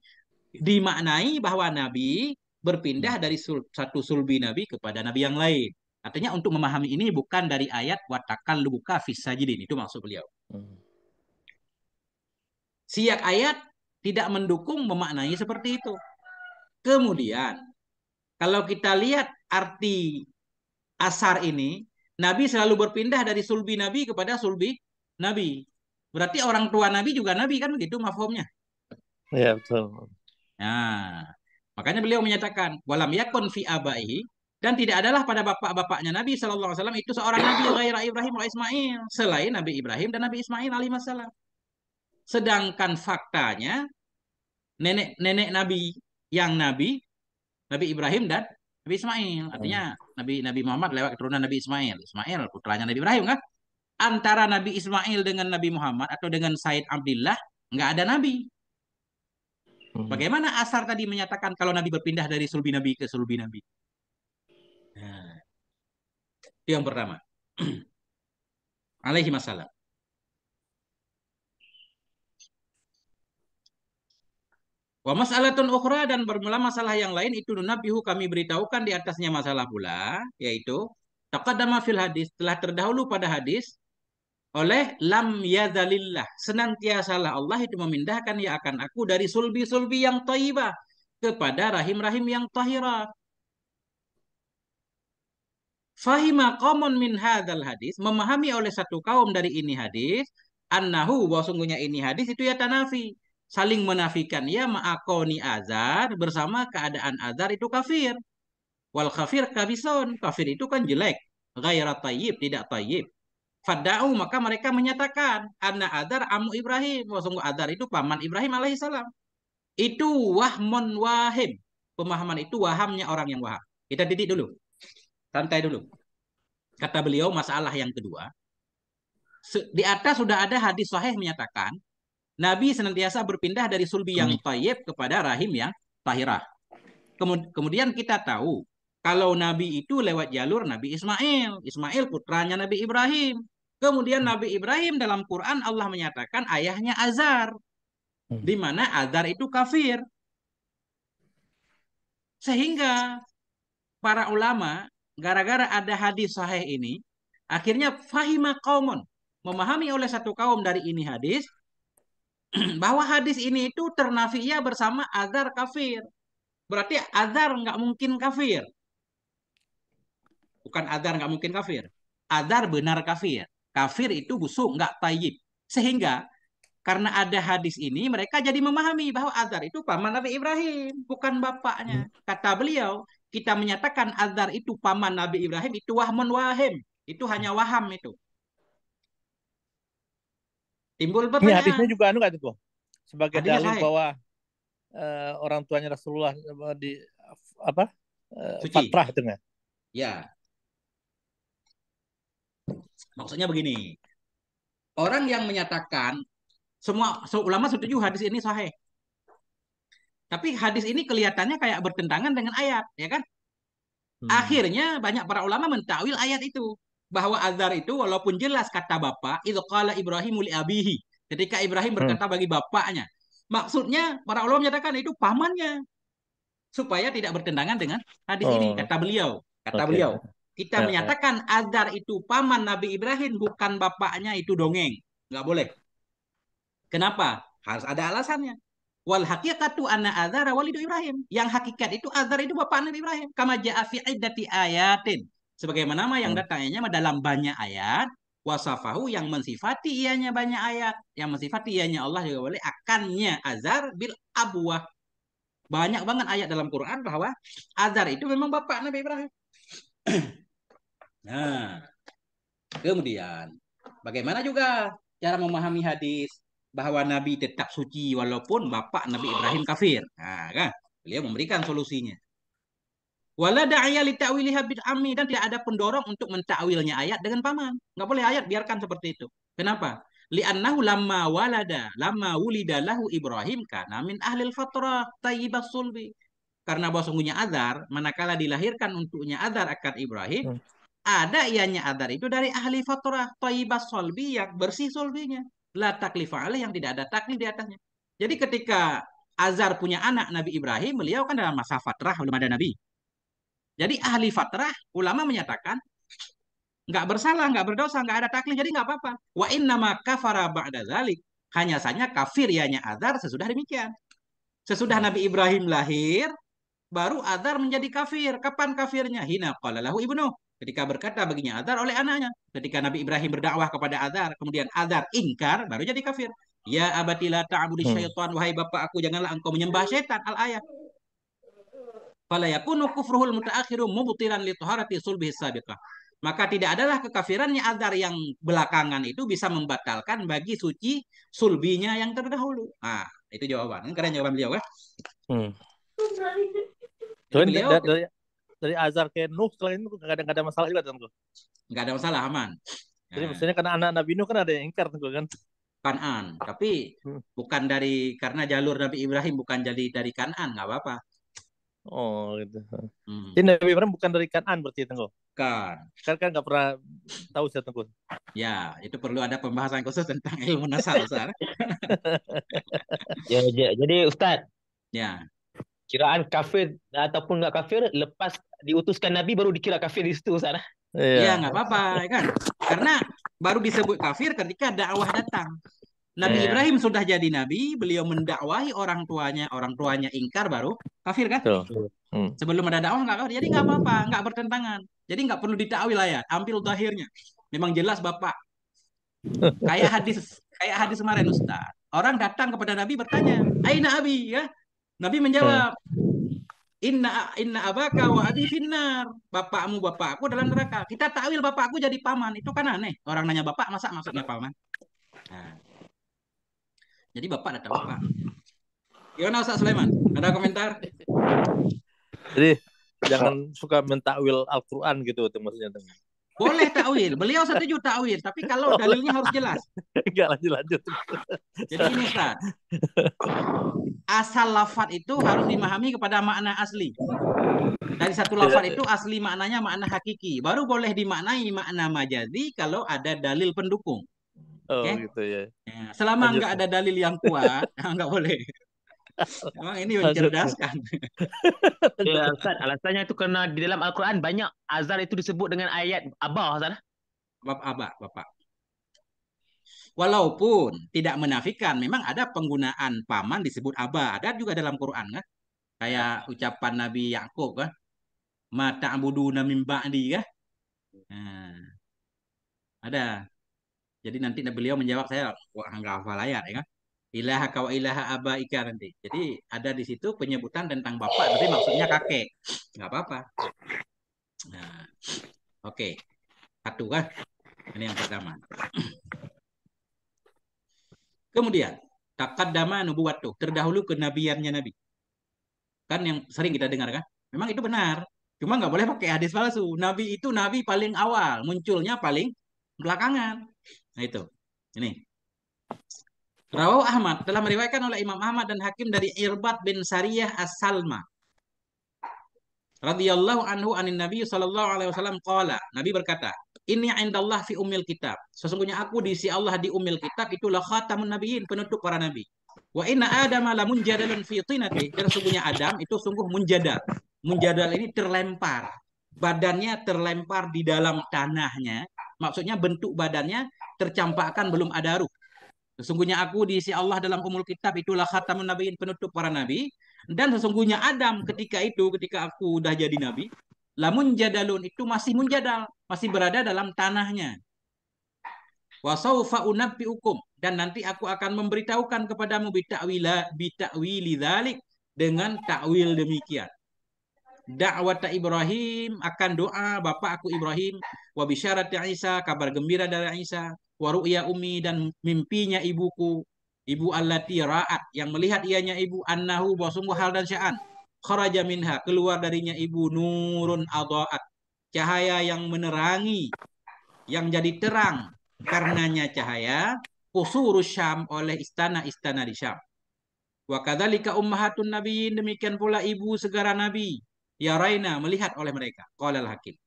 Speaker 1: dimaknai bahwa Nabi berpindah dari satu sulbi Nabi kepada Nabi yang lain. Artinya untuk memahami ini bukan dari ayat watakan lubuka fisajidin. Itu maksud beliau. Hmm. Siak ayat tidak mendukung memaknai seperti itu. Kemudian, kalau kita lihat arti asar ini, Nabi selalu berpindah dari sulbi Nabi kepada sulbi Nabi. Berarti orang tua Nabi juga Nabi kan begitu mafhumnya. Iya betul. Nah, makanya beliau menyatakan walam yakun fi abaihi dan tidak adalah pada bapak-bapaknya Nabi Shallallahu Alaihi Wasallam itu seorang Nabi ghaira Ibrahim wa Ismail selain Nabi Ibrahim dan Nabi Ismail alaihissalam. Sedangkan faktanya nenek nenek Nabi yang Nabi Nabi Ibrahim dan Nabi Ismail artinya Nabi Nabi Muhammad lewat keturunan Nabi Ismail. Ismail putranya Nabi Ibrahim kan? Antara Nabi Ismail dengan Nabi Muhammad atau dengan Said Abdullah nggak ada Nabi. Hmm. Bagaimana Asar tadi menyatakan kalau Nabi berpindah dari sulbi Nabi ke sulbi Nabi? Nah, itu yang pertama. Alaihi masalah. Wa mas'alatun ukhra dan bermula masalah yang lain itu nunabihu kami beritahukan di atasnya masalah pula yaitu taqaddama fil hadis telah terdahulu pada hadis oleh lam yadzalillah senantiasalah Allah itu memindahkan ya akan aku dari sulbi-sulbi yang thayyibah kepada rahim-rahim yang tahira Fahima qaumun min hadzal hadis memahami oleh satu kaum dari ini hadis annahu bahwa sungguhnya ini hadis itu ya tanafi saling menafikan ya ma'akoni azar bersama keadaan azar itu kafir. Wal kafir kabison, kafir itu kan jelek, ghairat tayyib, tidak tayyib. Fada'u maka mereka menyatakan anna azar amu Ibrahim, bahwa oh, sungguh azar itu paman Ibrahim alaihissalam. Itu wahmun wahim. Pemahaman itu wahamnya orang yang waham. Kita titik dulu. Santai dulu. Kata beliau masalah yang kedua. Di atas sudah ada hadis sahih menyatakan Nabi senantiasa berpindah dari sulbi yang tayyib kepada rahim yang tahirah. Kemudian kita tahu kalau Nabi itu lewat jalur Nabi Ismail. Ismail putranya Nabi Ibrahim. Kemudian Nabi Ibrahim dalam Quran Allah menyatakan ayahnya Azar. Hmm. Di mana Azar itu kafir. Sehingga para ulama gara-gara ada hadis sahih ini akhirnya fahimah kaumun memahami oleh satu kaum dari ini hadis bahwa hadis ini itu ternafiya bersama azar kafir. Berarti azar nggak mungkin kafir. Bukan azar nggak mungkin kafir. Azar benar kafir. Kafir itu busuk, nggak tayyib. Sehingga karena ada hadis ini mereka jadi memahami bahwa azar itu paman Nabi Ibrahim, bukan bapaknya. Hmm. Kata beliau, kita menyatakan azar itu paman Nabi Ibrahim itu wahmun wahim. Itu hanya waham itu.
Speaker 2: Timbul apa? Ini hadisnya juga anu nggak kok? Sebagai hadisnya dalil bahwa uh, orang tuanya Rasulullah eh, di apa? Uh, Fatrah itu nggak?
Speaker 1: Ya. Maksudnya begini. Orang yang menyatakan semua ulama setuju hadis ini sahih. Tapi hadis ini kelihatannya kayak bertentangan dengan ayat, ya kan? Hmm. Akhirnya banyak para ulama mentawil ayat itu bahwa Azhar itu walaupun jelas kata bapak itu qala Ibrahim li abihi ketika Ibrahim hmm. berkata bagi bapaknya maksudnya para ulama menyatakan itu pamannya supaya tidak bertentangan dengan hadis oh. ini kata beliau kata okay. beliau kita okay. Ya, ya. menyatakan Azhar itu paman Nabi Ibrahim bukan bapaknya itu dongeng nggak boleh kenapa harus ada alasannya wal hakikatu anna Azhar walidu Ibrahim yang hakikat itu Azhar itu bapak Nabi Ibrahim kama ja'a fi ayatin Sebagaimana nama yang hmm. datangnya dalam banyak ayat, wasafahu yang mensifati ianya banyak ayat, yang mensifati ianya Allah juga boleh akannya azar bil abwah. Banyak banget ayat dalam Quran bahwa azar itu memang bapak Nabi Ibrahim. nah, kemudian bagaimana juga cara memahami hadis bahwa Nabi tetap suci walaupun bapak Nabi Ibrahim kafir. Nah, kan? Beliau memberikan solusinya. Wala da'ya li ta'wiliha bid'ami. dan tidak ada pendorong untuk mentakwilnya ayat dengan paman. nggak boleh ayat biarkan seperti itu. Kenapa? Li'annahu lama walada, lama wulida lahu Ibrahim kana min ahlil fatrah tayyibah sulbi. Karena bahwa sungguhnya Azar, manakala dilahirkan untuknya Azar akad Ibrahim, hmm. ada ianya Azar itu dari ahli fatrah tayyibah sulbi yang bersih sulbinya. La taklifa alih yang tidak ada taklif di atasnya. Jadi ketika Azar punya anak Nabi Ibrahim, beliau kan dalam masa fatrah belum ada Nabi. Jadi ahli fatrah, ulama menyatakan nggak bersalah, nggak berdosa, nggak ada taklim, jadi nggak apa-apa. Wa inna kafara ba'da zalik. Hanya saja kafir yanya azar sesudah demikian. Sesudah hmm. Nabi Ibrahim lahir, baru azar menjadi kafir. Kapan kafirnya? Hina qalalahu ibnu. Ketika berkata baginya azar oleh anaknya. Ketika Nabi Ibrahim berdakwah kepada azar, kemudian azar ingkar, baru jadi kafir. Ya abadilah ta'abudi hmm. syaitan, wahai bapak aku, janganlah engkau menyembah syaitan. Al-ayat fala yakunu kufruhul mutaakhiru mubtilan li taharati sulbihi sabiqah maka tidak adalah kekafirannya azar yang belakangan itu bisa membatalkan bagi suci sulbinya yang terdahulu. Nah, itu jawaban. keren jawaban beliau ya. Hmm. Jadi beliau, dari, dari, dari
Speaker 2: azar ke Nuh kalau ini nggak ada, nggak ada masalah juga tentu.
Speaker 1: Nggak ada masalah aman. Nah. Jadi ah. maksudnya karena anak Nabi Nuh kan ada yang ingkar tentu kan. Kanan, tapi hmm. bukan dari karena jalur Nabi Ibrahim bukan jadi dari Kanan nggak apa-apa. Oh gitu. Hmm.
Speaker 2: Jadi Nabi Ibrahim bukan dari Kanan berarti ya, Tengku? Bukan. Kan kan nggak pernah tahu sih Tengku. Ya,
Speaker 1: itu perlu ada pembahasan khusus tentang ilmu nasal, Ustaz. ya, ya, jadi Ustaz. Ya. Kiraan kafir ataupun nggak kafir lepas diutuskan Nabi baru dikira kafir di situ Ustaz. Ah. Ya, iya. nggak apa-apa ya kan. Karena baru disebut kafir ketika dakwah datang. Nabi yeah. Ibrahim sudah jadi nabi, beliau mendakwahi orang tuanya, orang tuanya ingkar baru kafir kan? Betul. Iya. Hmm. Sebelum ada dakwah enggak kafir, jadi enggak apa-apa, enggak bertentangan. Jadi enggak perlu ditakwil ya, ambil zahirnya. Memang jelas Bapak.
Speaker 2: kayak
Speaker 1: hadis kayak hadis kemarin Ustaz. Orang datang kepada Nabi bertanya, "Aina abi?" ya. Nabi menjawab, hmm. "Inna inna abaka wa abi finnar." Bapakmu, bapakku dalam neraka. Kita takwil bapakku jadi paman, itu kan aneh. Orang nanya bapak, masa maksudnya paman? Nah. Jadi bapak datang bapak. Oh. Gimana Ustaz Sulaiman? Ada komentar?
Speaker 2: Jadi jangan suka mentakwil Al-Qur'an gitu itu maksudnya teman.
Speaker 1: Boleh takwil. Beliau setuju takwil, tapi kalau oh. dalilnya harus jelas. Enggak lanjut lanjut. Jadi ini Ustaz. Asal lafat itu harus dimahami kepada makna asli. Dari satu lafat itu asli maknanya makna hakiki. Baru boleh dimaknai makna majazi kalau ada dalil pendukung. Oh okay? gitu ya. ya selama nggak ada dalil yang kuat, nggak boleh.
Speaker 2: Emang ini mencerdaskan. ya, Ustaz, alasannya itu karena di dalam
Speaker 1: Al-Quran banyak azar itu disebut dengan ayat abah, Ustaz. Bab abah, Bapak. Walaupun tidak menafikan, memang ada penggunaan paman disebut abah. Ada juga dalam Quran, kan? Kayak ucapan Nabi Yakub kan? Mata abudu namim ba'di, kan? Nah, ada. Jadi nanti beliau menjawab saya wah enggak hafal layar ya kan? Ilaha kau ilaha ika nanti. Jadi ada di situ penyebutan tentang bapak, berarti maksudnya kakek. Enggak apa-apa. Nah, oke. Okay. Satu kan. Ini yang pertama. Kemudian, takadama tuh terdahulu kenabiannya Nabi. Kan yang sering kita dengar kan? Memang itu benar. Cuma nggak boleh pakai hadis palsu. Nabi itu nabi paling awal, munculnya paling belakangan. Nah itu. Ini. Rawau Ahmad telah meriwayatkan oleh Imam Ahmad dan Hakim dari Irbat bin Sariyah As-Salma. Radiyallahu anhu anin Nabi sallallahu alaihi wasallam qala, Nabi berkata, "Ini indallah fi umil kitab." Sesungguhnya aku di diisi Allah di umil kitab itulah khatamun nabiyyin, penutup para nabi. Wa inna Adam la munjadalun fi tinati. Dan sesungguhnya Adam itu sungguh munjadal. Munjadal ini terlempar. Badannya terlempar di dalam tanahnya Maksudnya bentuk badannya tercampakkan belum ada ruh. Sesungguhnya aku diisi Allah dalam umul kitab itulah khatamun nabiin penutup para nabi. Dan sesungguhnya Adam ketika itu, ketika aku udah jadi nabi, lamun jadalun itu masih munjadal, masih berada dalam tanahnya. Wasaufa unabbi ukum dan nanti aku akan memberitahukan kepadamu bita'wila bita'wili dzalik dengan takwil demikian da'wata Ibrahim akan doa bapak aku Ibrahim wa bisyarati Isa kabar gembira dari Isa wa ru'ya ummi dan mimpinya ibuku ibu allati ra'at yang melihat ianya ibu annahu bahwa sungguh hal dan sya'an kharaja minha keluar darinya ibu nurun adha'at cahaya yang menerangi yang jadi terang karenanya cahaya kusurus Syam oleh istana-istana di Syam Wa kadzalika ummahatun nabiyyin demikian pula ibu segara nabi. Ya Raina melihat oleh mereka. Qala hakim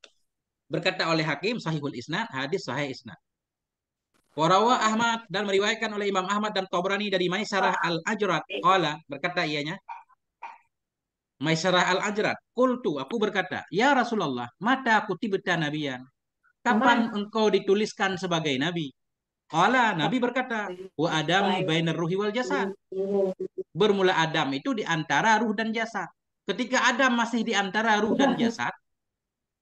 Speaker 1: Berkata oleh hakim sahihul isnad, hadis sahih isnad. Warawa Ahmad dan meriwayatkan oleh Imam Ahmad dan Tobrani dari Maisarah Al-Ajrat. Qala berkata ianya. Maisarah Al-Ajrat. tu aku berkata. Ya Rasulullah. Mata aku tibeta nabiyan. Kapan engkau dituliskan sebagai nabi? Qala Nabi berkata. Wa Adam bainar ruhi wal jasad. Bermula Adam itu di antara ruh dan jasad. Ketika Adam masih di antara ruh dan iya. jasad,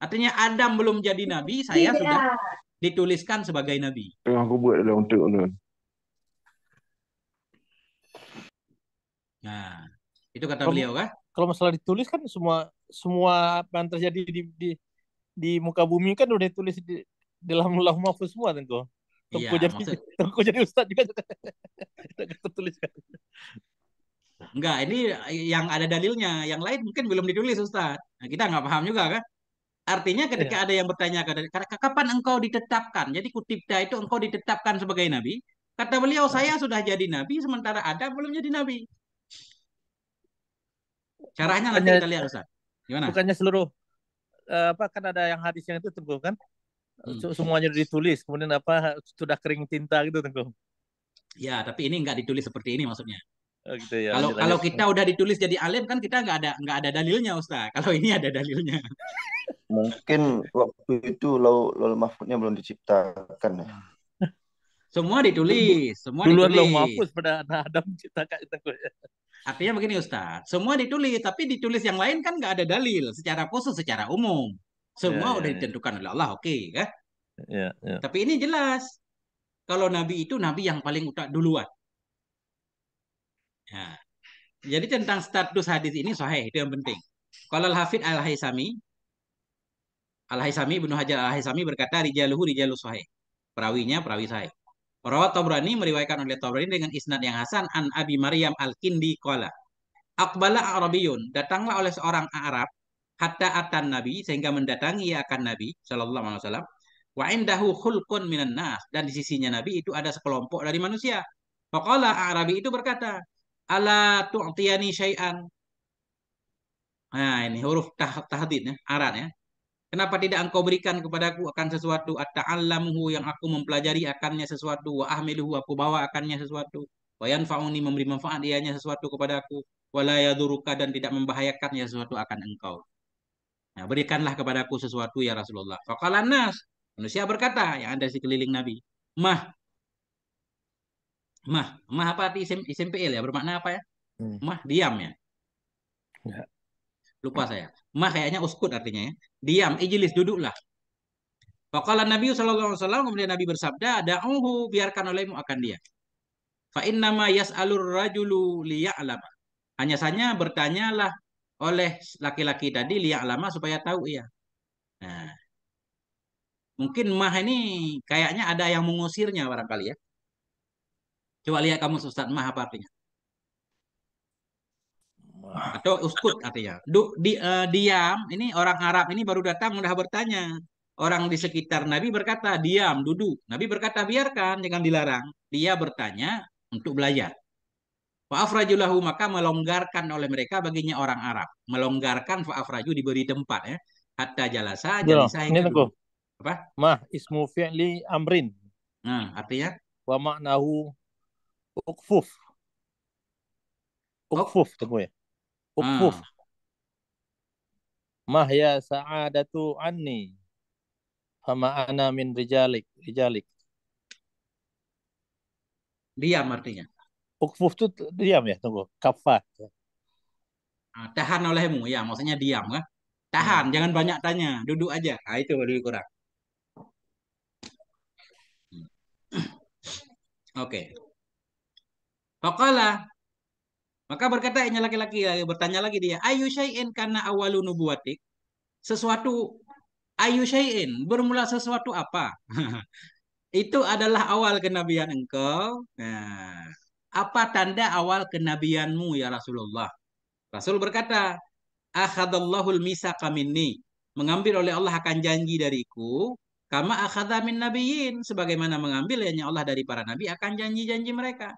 Speaker 1: artinya Adam belum jadi nabi, saya Tidak. sudah dituliskan sebagai nabi.
Speaker 2: Aku buat dalam untuk Nah, itu kata kalau, beliau kan? Kalau masalah ditulis kan semua semua apa yang terjadi di di, di muka bumi kan udah ditulis di dalam lauh mahfuz semua kan Tengku Iya, jadi, maksud... jadi ustad juga
Speaker 1: Tengku tertulis kan. Enggak, ini yang ada dalilnya. Yang lain mungkin belum ditulis Ustaz. Nah, kita nggak paham juga kan? Artinya ketika ya. ada yang bertanya kapan engkau ditetapkan? Jadi kutipta itu engkau ditetapkan sebagai nabi. Kata beliau iya. saya sudah jadi nabi sementara ada belum jadi nabi.
Speaker 2: Caranya bukannya, nanti kita lihat Ustaz. Gimana? Bukannya seluruh eh, apa kan ada yang hadis yang itu tenggung kan? Hmm. Semuanya ditulis kemudian apa sudah
Speaker 1: kering tinta gitu tenggung. Ya, tapi ini nggak ditulis seperti ini maksudnya. Oh, gitu ya. Kalau kalau kita udah ditulis jadi alim kan kita nggak ada nggak ada dalilnya Ustaz. Kalau ini ada dalilnya.
Speaker 2: Mungkin waktu itu lo laul mahfudnya belum diciptakan ya.
Speaker 1: Semua ditulis, semua Duluan ditulis. Duluan mahfud pada anak Adam ciptakan itu. Artinya begini Ustaz, semua ditulis tapi ditulis yang lain kan nggak ada dalil secara khusus secara umum. Semua ya, ya, udah ya. ditentukan oleh Allah, oke okay, ya. Ya, ya. Tapi ini jelas. Kalau nabi itu nabi yang paling utak duluan ya jadi tentang status hadis ini sahih itu yang penting. Kalau Al-Hafid Al-Haisami Al-Haisami Ibnu Hajar Al-Haisami berkata rijaluhu rijalu sahih. Perawinya perawi sahih. Perawat Tabrani meriwayatkan oleh Tabrani dengan isnad yang hasan an Abi Maryam Al-Kindi qala. Akbala Arabiyun, datanglah oleh seorang Arab hatta atan Nabi sehingga mendatangi ia akan Nabi Shallallahu alaihi wasallam. Wa indahu khulqun minan nas dan di sisinya Nabi itu ada sekelompok dari manusia. Faqala Arabi itu berkata, ala tu'tiyani syai'an. Nah, ini huruf tah tahdid ya, arat ya. Kenapa tidak engkau berikan kepadaku akan sesuatu at-ta'allamuhu yang aku mempelajari akannya sesuatu wa ahmiluhu aku bawa akannya sesuatu wa yanfa'uni memberi manfaat ianya sesuatu kepadaku wala yaduruka dan tidak membahayakan membahayakannya sesuatu akan engkau. Nah, berikanlah kepadaku sesuatu ya Rasulullah. Faqala nas, manusia berkata yang ada di sekeliling Nabi, mah Mah, mah apa arti isim, isim ya? Bermakna apa ya? Hmm. Mah diam ya? Enggak. Lupa saya. Mah kayaknya uskut artinya ya. Diam, ijlis duduklah. Pokoknya Nabi sallallahu alaihi wasallam kemudian Nabi bersabda, "Da'uhu biarkan olehmu akan dia." Fa nama yas yas'alur rajulu liya'lama. Hanya saja bertanyalah oleh laki-laki tadi liya'lama supaya tahu ia. Nah, mungkin mah ini kayaknya ada yang mengusirnya barangkali ya. Coba lihat kamu Ustaz mah apa artinya? Atau uskut artinya. Du, di, uh, diam, ini orang Arab ini baru datang udah bertanya. Orang di sekitar Nabi berkata, diam, duduk. Nabi berkata, biarkan, jangan dilarang. Dia bertanya untuk belajar. Fa'afrajulahu maka melonggarkan oleh mereka baginya orang Arab. Melonggarkan fa'afraju diberi tempat ya. Hatta jalasa jalasa yang Apa? Mah ismu fi'li amrin. Nah,
Speaker 2: artinya? Wa maknahu أقفوف أقفوف تقول أقفوف آه. ما هي سعادة عني فما أنا من رجالك رجالك
Speaker 1: diam artinya Ukfuf itu diam ya tunggu kafat ah, tahan olehmu ya maksudnya diam kan tahan hmm. jangan banyak tanya duduk aja nah, itu lebih kurang hmm. oke okay. Fakala. maka berkata ini laki-laki eh, bertanya lagi dia, ayu syai'in karena awalu nubuatik. Sesuatu ayu syai'in bermula sesuatu apa? Itu adalah awal kenabian engkau. Nah, apa tanda awal kenabianmu ya Rasulullah? Rasul berkata, akhadallahul misaqa minni. Mengambil oleh Allah akan janji dariku, kama akhadha min nabiyin. sebagaimana mengambil ya, Allah dari para nabi akan janji-janji mereka.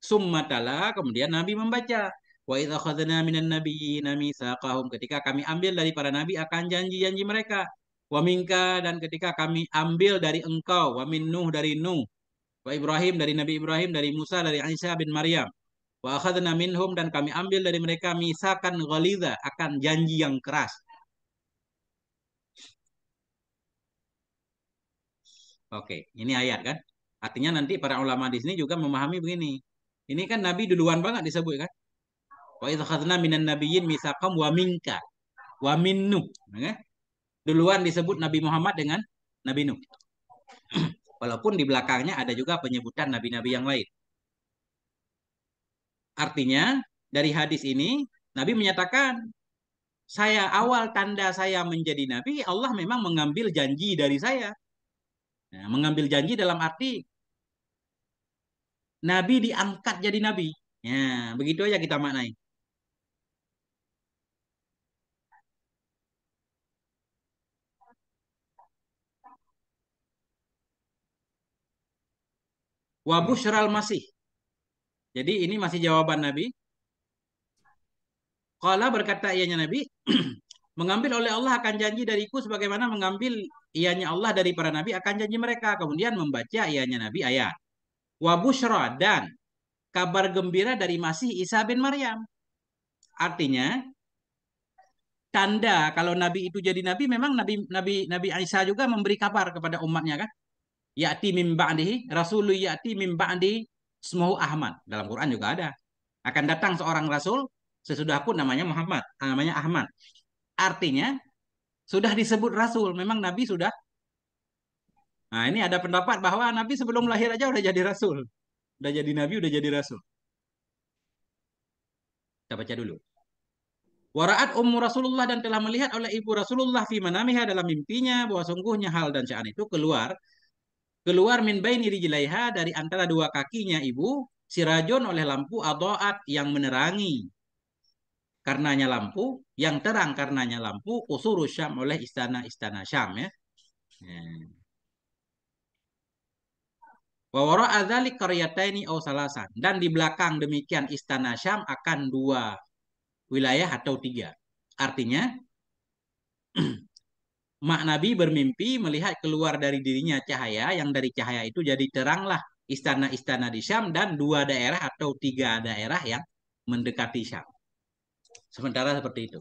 Speaker 1: Summatala kemudian Nabi membaca wa idza akhadna minan nabiyyin mitsaqahum ketika kami ambil dari para nabi akan janji-janji mereka wa minka dan ketika kami ambil dari engkau wa min nuh dari nuh wa Ibrahim dari Nabi Ibrahim dari Musa dari Isa bin Maryam wa akhadna minhum dan kami ambil dari mereka misakan ghalidha akan janji yang keras Oke, ini ayat kan? Artinya nanti para ulama di sini juga memahami begini. Ini kan Nabi duluan banget disebut kan. Wa idh khadna minan nabiyyin mitsaqam wa minka wa minnu. Okay? Ya duluan disebut Nabi Muhammad dengan Nabi Nuh. Walaupun di belakangnya ada juga penyebutan nabi-nabi yang lain. Artinya dari hadis ini Nabi menyatakan saya awal tanda saya menjadi nabi Allah memang mengambil janji dari saya. Nah, mengambil janji dalam arti Nabi diangkat jadi nabi. Ya, begitu aja kita maknai. Wabushral masih. Jadi ini masih jawaban Nabi. Kala berkata ianya Nabi, mengambil oleh Allah akan janji dariku sebagaimana mengambil ianya Allah dari para nabi akan janji mereka. Kemudian membaca ianya Nabi ayat wabushra dan kabar gembira dari Masih Isa bin Maryam. Artinya tanda kalau nabi itu jadi nabi memang nabi nabi nabi Isa juga memberi kabar kepada umatnya kan ya'ti mim ba'dihi rasulun ya'ti mim ba'di ismuhu Ahmad dalam Quran juga ada akan datang seorang rasul sesudah sesudahku namanya Muhammad namanya Ahmad artinya sudah disebut rasul memang nabi sudah Nah, ini ada pendapat bahwa Nabi sebelum lahir aja udah jadi rasul. Udah jadi nabi, udah jadi rasul. Kita baca dulu. Waraat ummu Rasulullah dan telah melihat oleh ibu Rasulullah fi manamiha dalam mimpinya bahwa sungguhnya hal dan sya'an itu keluar keluar min baini rijlaiha dari antara dua kakinya ibu sirajun oleh lampu adaat yang menerangi karenanya lampu yang terang karenanya lampu usuru syam oleh istana-istana syam ya. Hmm. Wa wara'a dzalik qaryataini salasan. Dan di belakang demikian istana Syam akan dua wilayah atau tiga. Artinya Mak Nabi bermimpi melihat keluar dari dirinya cahaya yang dari cahaya itu jadi teranglah istana-istana di Syam dan dua daerah atau tiga daerah yang mendekati Syam. Sementara seperti itu.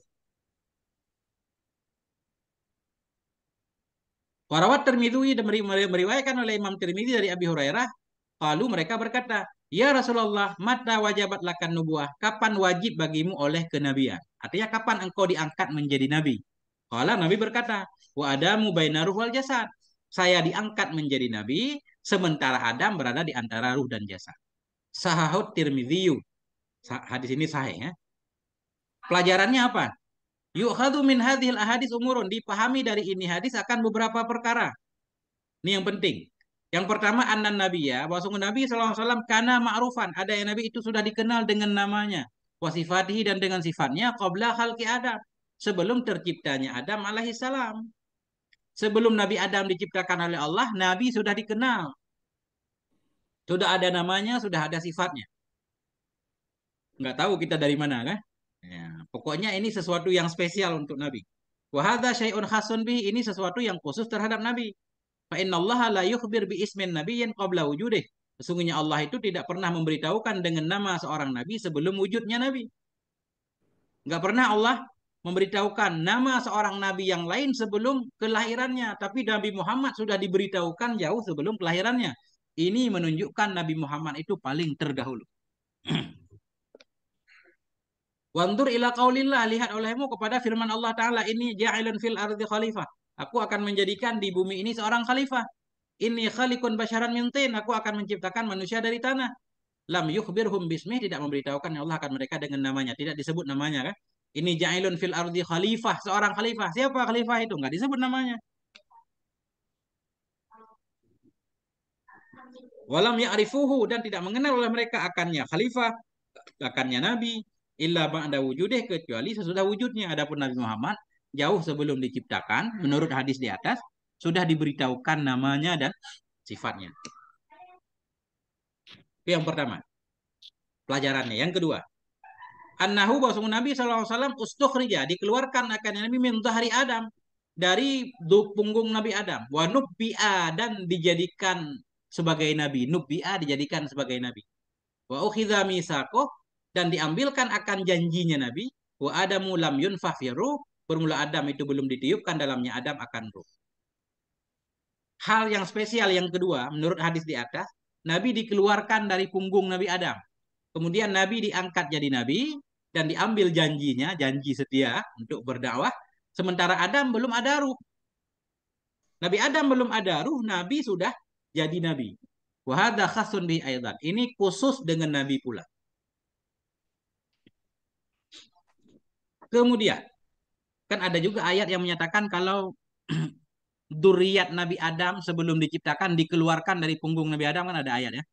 Speaker 1: Warawat termidui dan meriwayatkan oleh Imam Tirmidzi dari Abi Hurairah, lalu mereka berkata, "Ya Rasulullah, mata wajabat lakan nubuah. Kapan wajib bagimu oleh kenabian?" Artinya kapan engkau diangkat menjadi nabi? Kala Nabi berkata, "Wa adamu baina ruh wal jasad." Saya diangkat menjadi nabi sementara Adam berada di antara ruh dan jasad. Sahahut Tirmidzi. Hadis ini sahih ya. Pelajarannya apa? Yu'khadhu min hadhil ahadis umurun. Dipahami dari ini hadis akan beberapa perkara. Ini yang penting. Yang pertama anan nabi ya, bahwasanya Nabi saw karena ma'rufan, ada yang Nabi itu sudah dikenal dengan namanya, wasifatihi dan dengan sifatnya hal ki Adam, sebelum terciptanya Adam alaihissalam, Sebelum Nabi Adam diciptakan oleh Allah, Nabi sudah dikenal. Sudah ada namanya, sudah ada sifatnya. Nggak tahu kita dari mana kan? Ya, pokoknya ini sesuatu yang spesial untuk Nabi. Wahada syai'un khasun bi ini sesuatu yang khusus terhadap Nabi. Fa innallaha la yukhbir bi ismin nabiyyin qabla wujudih. Sesungguhnya Allah itu tidak pernah memberitahukan dengan nama seorang nabi sebelum wujudnya nabi. Enggak pernah Allah memberitahukan nama seorang nabi yang lain sebelum kelahirannya, tapi Nabi Muhammad sudah diberitahukan jauh sebelum kelahirannya. Ini menunjukkan Nabi Muhammad itu paling terdahulu. Wandur ila qaulillah, lihat olehmu kepada firman Allah Ta'ala, ini ja'ilun fil ardi khalifah. Aku akan menjadikan di bumi ini seorang khalifah. Ini khalikun basyaran mintin, aku akan menciptakan manusia dari tanah. Lam yukhbirhum bismih, tidak memberitahukan ya Allah akan mereka dengan namanya. Tidak disebut namanya kan. Ini ja'ilun fil ardi khalifah, seorang khalifah. Siapa khalifah itu? Enggak disebut namanya. Walam ya ya'rifuhu, dan tidak mengenal oleh mereka akannya khalifah, akannya nabi, illa ba'da wujudih kecuali sesudah wujudnya adapun Nabi Muhammad jauh sebelum diciptakan menurut hadis di atas sudah diberitahukan namanya dan sifatnya. Itu yang pertama. Pelajarannya. Yang kedua. Annahu bahwa Nabi SAW ustukhrija. Dikeluarkan akan Nabi min hari Adam. Dari punggung Nabi Adam. Wa nubbi'a dan dijadikan sebagai Nabi. Nubbi'a dijadikan sebagai Nabi. Wa ukhidha misako dan diambilkan akan janjinya Nabi wa adamu lam yunfah bermula Adam itu belum ditiupkan dalamnya Adam akan ruh. Hal yang spesial yang kedua menurut hadis di atas Nabi dikeluarkan dari punggung Nabi Adam. Kemudian Nabi diangkat jadi Nabi dan diambil janjinya, janji setia untuk berdakwah. Sementara Adam belum ada ruh. Nabi Adam belum ada ruh, Nabi sudah jadi Nabi. Wahada khasun bi Ini khusus dengan Nabi pula. Kemudian kan ada juga ayat yang menyatakan kalau duriat Nabi Adam sebelum diciptakan dikeluarkan dari punggung Nabi Adam kan ada ayat ya.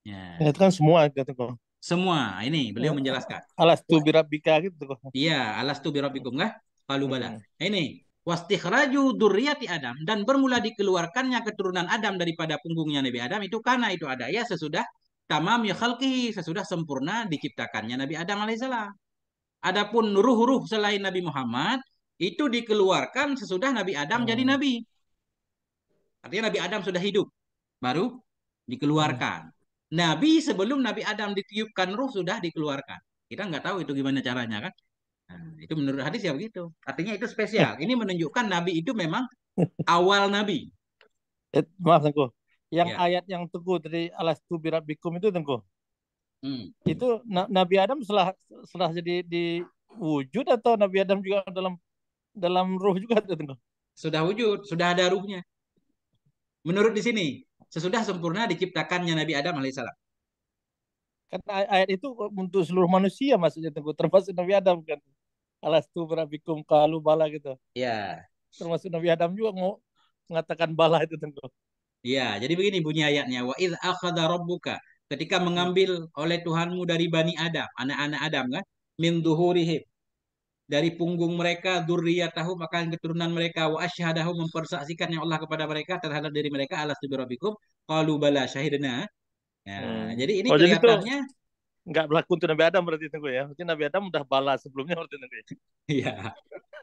Speaker 1: Ya. ya
Speaker 2: itu kan semua gitu kok.
Speaker 1: Semua ini beliau ya. menjelaskan. Alas tu birabika gitu kok. Iya, alas tu birabikum lah. Palu bala. Ya. ini wastikhraju duriati Adam dan bermula dikeluarkannya keturunan Adam daripada punggungnya Nabi Adam itu karena itu ada ya sesudah tamam ya sesudah sempurna diciptakannya Nabi Adam alaihissalam. Adapun ruh-ruh selain Nabi Muhammad itu dikeluarkan sesudah Nabi Adam hmm. jadi nabi. Artinya Nabi Adam sudah hidup, baru dikeluarkan. Hmm. Nabi sebelum Nabi Adam ditiupkan ruh sudah dikeluarkan. Kita nggak tahu itu gimana caranya kan? Nah, itu menurut hadis ya begitu. Artinya itu spesial. Ini menunjukkan Nabi itu memang awal Nabi. Eh, maaf Tengku. Yang ya. ayat yang Tengku dari
Speaker 2: alas tu birabikum itu Tengku. Hmm. Itu Nabi Adam setelah setelah jadi
Speaker 1: di wujud atau Nabi Adam juga dalam dalam ruh juga tuh? Sudah wujud, sudah ada ruhnya. Menurut di sini, sesudah sempurna diciptakannya Nabi Adam alaihissalam. Karena ayat itu untuk seluruh manusia maksudnya Tengku,
Speaker 2: termasuk Nabi Adam kan. Alastu berabikum kalu bala gitu. Iya. Termasuk Nabi Adam juga mau mengatakan bala itu Tengku.
Speaker 1: Iya, jadi begini bunyi ayatnya. Wa idh akhadha rabbuka ketika hmm. mengambil oleh Tuhanmu dari Bani Adam, anak-anak Adam kan, min duhurihim. Dari punggung mereka, durriyatahu, maka keturunan mereka, wa asyhadahu mempersaksikan yang Allah kepada mereka terhadap diri mereka, alas tubirabikum, qalu bala syahidna. Ya, hmm. Jadi ini oh, kelihatannya nggak berlaku untuk Nabi Adam berarti tunggu ya. Mungkin Nabi Adam
Speaker 2: udah bala sebelumnya berarti tunggu ya. Iya.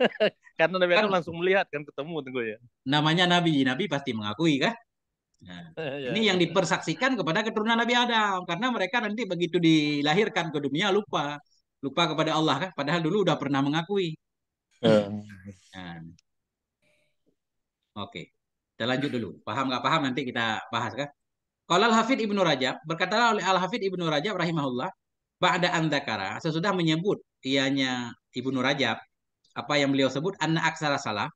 Speaker 2: Karena Nabi Adam kan, langsung melihat kan ketemu
Speaker 1: tunggu ya. Namanya Nabi, Nabi pasti mengakui kan? Nah, ya, ini ya, yang ya. dipersaksikan kepada keturunan Nabi Adam karena mereka nanti begitu dilahirkan ke dunia lupa lupa kepada Allah kan padahal dulu udah pernah mengakui. Nah. Oke. Kita lanjut dulu. Paham nggak paham nanti kita bahas kan. Kalau Al-Hafidh Ibnu Rajab, berkatalah oleh Al-Hafidh Ibnu Rajab rahimahullah, Ba'da andakara, sesudah menyebut ianya Ibnu Rajab, apa yang beliau sebut, anna aksara salah,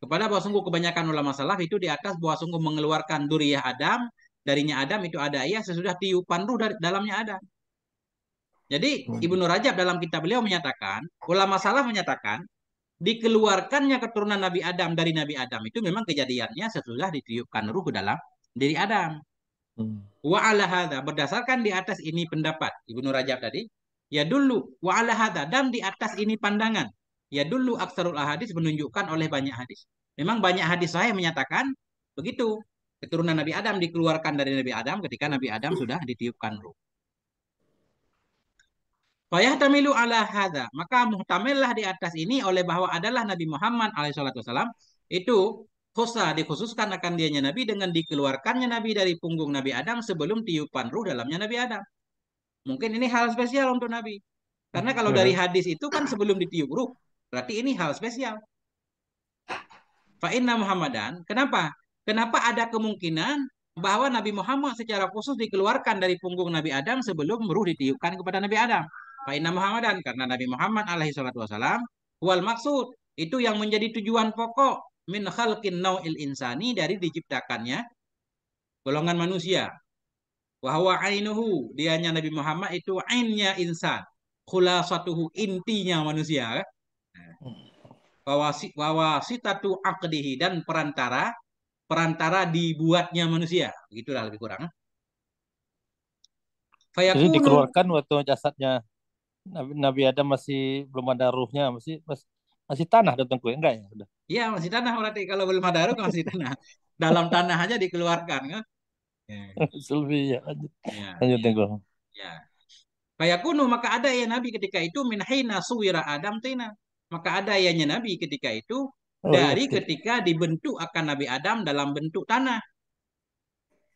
Speaker 1: kepada bahwa sungguh kebanyakan ulama salaf itu di atas bahwa sungguh mengeluarkan duriyah Adam, darinya Adam itu ada ia sesudah tiupan ruh dari dalamnya Adam. Jadi Ibnu Rajab dalam kitab beliau menyatakan, ulama salaf menyatakan dikeluarkannya keturunan Nabi Adam dari Nabi Adam itu memang kejadiannya sesudah ditiupkan ruh ke dalam diri Adam. Hmm. Wa ala hadha, berdasarkan di atas ini pendapat Ibnu Rajab tadi, ya dulu wa ala hadha, dan di atas ini pandangan. Ya dulu aksarul ahadis menunjukkan oleh banyak hadis. Memang banyak hadis saya menyatakan begitu. Keturunan Nabi Adam dikeluarkan dari Nabi Adam ketika Nabi Adam sudah ditiupkan ruh. tamilu ala hadha. Maka muhtamillah di atas ini oleh bahwa adalah Nabi Muhammad alaihissalam itu khosa dikhususkan akan dianya Nabi dengan dikeluarkannya Nabi dari punggung Nabi Adam sebelum tiupan ruh dalamnya Nabi Adam. Mungkin ini hal spesial untuk Nabi. Karena kalau hmm. dari hadis itu kan sebelum ditiup ruh, Berarti ini hal spesial. Fa'inna Muhammadan. Kenapa? Kenapa ada kemungkinan bahwa Nabi Muhammad secara khusus dikeluarkan dari punggung Nabi Adam sebelum ruh ditiupkan kepada Nabi Adam. Fa'inna Muhammadan. Karena Nabi Muhammad alaihi salatu wassalam. Wal maksud. Itu yang menjadi tujuan pokok. Min khalqin nau'il insani. Dari diciptakannya golongan manusia. Wahwa ainuhu. Dianya Nabi Muhammad itu ainnya insan. Khulasatuhu intinya manusia wawasi wawasitatu akdihi dan perantara perantara dibuatnya manusia begitulah lebih kurang Fayakunu, jadi dikeluarkan waktu jasadnya Nabi, Nabi Adam
Speaker 2: masih belum ada ruhnya masih masih, masih tanah datang kue enggak ya sudah iya masih tanah berarti kalau
Speaker 1: belum ada ruh masih tanah dalam tanah aja dikeluarkan kan ya. ya lanjut ya, lanjut ya. ya. maka ada ya Nabi ketika itu min suwira Adam tina maka ada ayahnya Nabi ketika itu oh, iya, dari okay. Iya. ketika dibentuk akan Nabi Adam dalam bentuk tanah.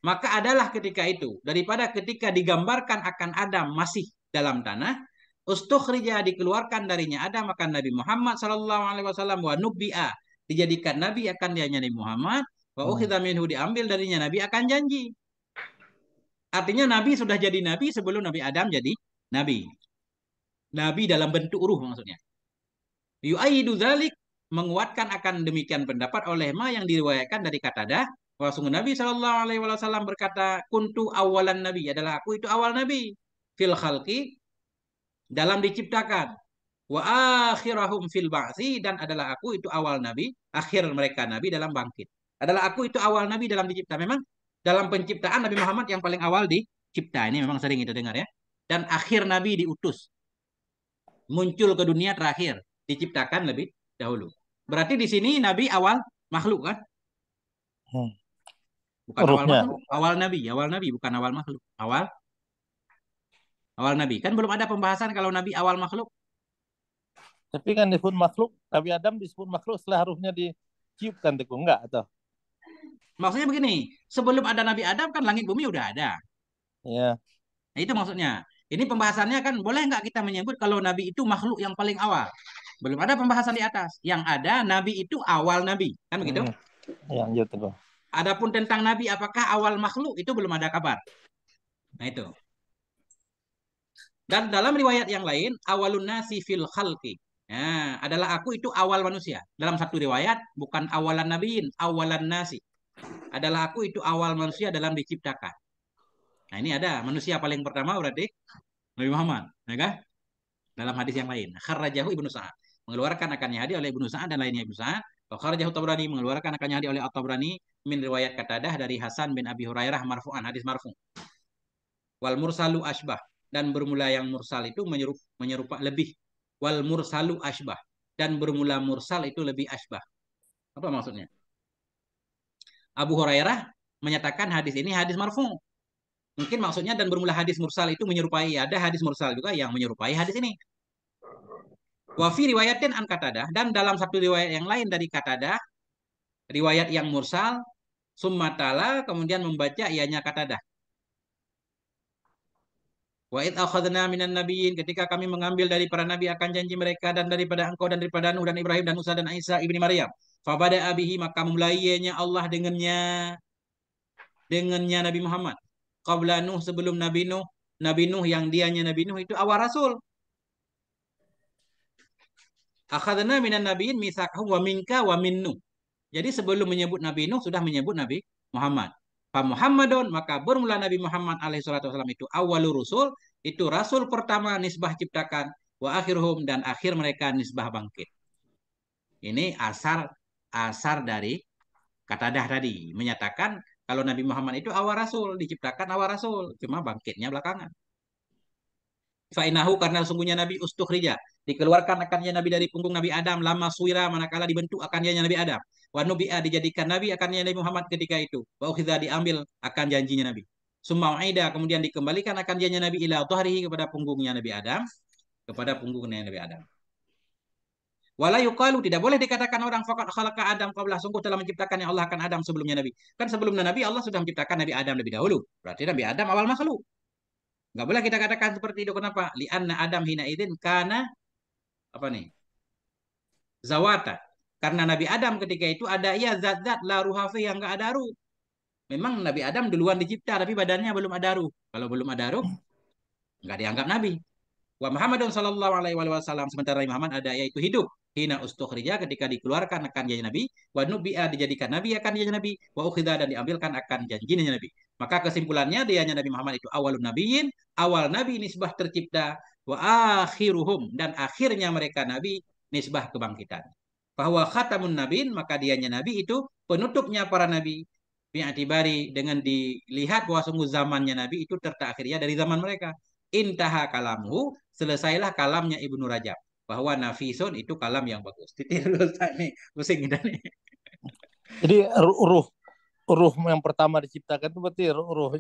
Speaker 1: Maka adalah ketika itu daripada ketika digambarkan akan Adam masih dalam tanah, ustukhrija dikeluarkan darinya Adam akan Nabi Muhammad sallallahu alaihi wasallam wa nubbi'a dijadikan nabi akan dia Nabi Muhammad wa hmm. ukhidha minhu diambil darinya nabi akan janji. Artinya nabi sudah jadi nabi sebelum Nabi Adam jadi nabi. Nabi dalam bentuk ruh maksudnya. Yu'aidu dzalik menguatkan akan demikian pendapat oleh ma yang diriwayatkan dari kata dah Rasulullah Nabi Shallallahu Alaihi Wasallam berkata kuntu awalan Nabi adalah aku itu awal Nabi fil khalqi dalam diciptakan wa akhirahum fil ba'si dan adalah aku itu awal Nabi akhir mereka Nabi dalam bangkit adalah aku itu awal Nabi dalam dicipta memang dalam penciptaan Nabi Muhammad yang paling awal dicipta ini memang sering kita dengar ya dan akhir Nabi diutus muncul ke dunia terakhir diciptakan lebih dahulu. Berarti di sini Nabi awal makhluk kan?
Speaker 2: Hmm. Bukan awal makhluk,
Speaker 1: awal Nabi, awal Nabi bukan awal makhluk, awal awal Nabi. Kan belum ada pembahasan kalau Nabi awal makhluk.
Speaker 2: Tapi kan disebut makhluk, Nabi Adam disebut makhluk setelah harusnya diciptakan
Speaker 1: itu enggak atau? Maksudnya begini, sebelum ada Nabi Adam kan langit bumi udah ada. Iya. Nah, itu maksudnya. Ini pembahasannya kan boleh nggak kita menyebut kalau Nabi itu makhluk yang paling awal? Belum ada pembahasan di atas. Yang ada nabi itu awal nabi, kan begitu? Hmm. Ya, lanjut, Adapun tentang nabi apakah awal makhluk itu belum ada kabar. Nah itu. Dan dalam riwayat yang lain, awalun nasi fil khalqi. Ya, adalah aku itu awal manusia. Dalam satu riwayat, bukan awalan nabiin, awalan nasi. Adalah aku itu awal manusia dalam diciptakan. Nah, ini ada manusia paling pertama berarti Nabi Muhammad. Ya kan? Dalam hadis yang lain. Kharrajahu Ibnu Sa'ad mengeluarkan akannya hadis oleh Ibnu Sa'ad dan lainnya Ibnu Sa'ad wa kharajahu Tabrani mengeluarkan akannya hadis oleh At-Tabrani min riwayat Qatadah dari Hasan bin Abi Hurairah marfu'an hadis marfu wal mursalu asbah dan bermula yang mursal itu menyerupai menyerupa lebih wal mursalu asbah dan bermula mursal itu lebih asbah apa maksudnya Abu Hurairah menyatakan hadis ini hadis marfu mungkin maksudnya dan bermula hadis mursal itu menyerupai ada hadis mursal juga yang menyerupai hadis ini Wafi riwayatin an katadah dan dalam satu riwayat yang lain dari katadah riwayat yang mursal summatala kemudian membaca ianya katadah. Wa id akhadna minan nabiyyin ketika kami mengambil dari para nabi akan janji mereka dan daripada engkau dan daripada Nuh dan Ibrahim dan Musa dan Isa ibni Maryam. fa bada abihi maka mulainya Allah dengannya dengannya Nabi Muhammad. Qabla Nuh sebelum Nabi Nuh, Nabi Nuh yang dianya Nabi Nuh itu awal rasul. Akhadna minan nabiyyin mitsaqahu wa minka wa minnu. Jadi sebelum menyebut Nabi Nuh sudah menyebut Nabi Muhammad. Fa Muhammadun maka bermula Nabi Muhammad alaihi salatu wasallam itu awalur rusul, itu rasul pertama nisbah ciptakan wa akhiruhum dan akhir mereka nisbah bangkit. Ini asar asar dari kata dah tadi menyatakan kalau Nabi Muhammad itu awal rasul, diciptakan awal rasul, cuma bangkitnya belakangan. Fa'inahu karena sungguhnya Nabi ustukhrija, dikeluarkan akan akannya Nabi dari punggung Nabi Adam lama suira manakala dibentuk akan akannya Nabi Adam wa nubi'a dijadikan Nabi akannya Nabi Muhammad ketika itu wa ukhidha diambil akan janjinya Nabi summa Aida kemudian dikembalikan akan ya Nabi ila dhahrihi kepada punggungnya Nabi Adam kepada punggungnya Nabi Adam Wala yuqalu tidak boleh dikatakan orang fakat khalaqa Adam qabla sungguh telah menciptakan yang Allah akan Adam sebelumnya Nabi. Kan sebelumnya Nabi Allah sudah menciptakan Nabi Adam lebih dahulu. Berarti Nabi Adam awal makhluk. Enggak boleh kita katakan seperti itu. Kenapa? Li'anna Adam hina idin karena apa nih? Zawata. Karena Nabi Adam ketika itu ada ya zat-zat la ruhafi yang enggak ada ruh. Memang Nabi Adam duluan dicipta tapi badannya belum ada ruh. Kalau belum ada ruh enggak dianggap nabi. Wa Muhammadun sallallahu alaihi wasallam sementara Muhammad ada yaitu hidup hina ustukhrija ketika dikeluarkan akan jadi nabi wa nubi'a dijadikan nabi akan jadi nabi wa ukhidha dan diambilkan akan janjinya nabi maka kesimpulannya dianya Nabi Muhammad itu awalun nabiyyin awal nabi nisbah tercipta wa akhiruhum dan akhirnya mereka nabi nisbah kebangkitan. Bahwa khatamun nabin maka dianya nabi itu penutupnya para nabi. Bi'atibari dengan dilihat bahwa sungguh zamannya nabi itu tertakhirnya dari zaman mereka. Intaha kalamhu, selesailah kalamnya Ibnu Rajab. Bahwa nafison itu kalam yang bagus. Titir dulu nih, pusing kita nih.
Speaker 2: Jadi ruh ruh yang pertama diciptakan itu berarti ruh, ruh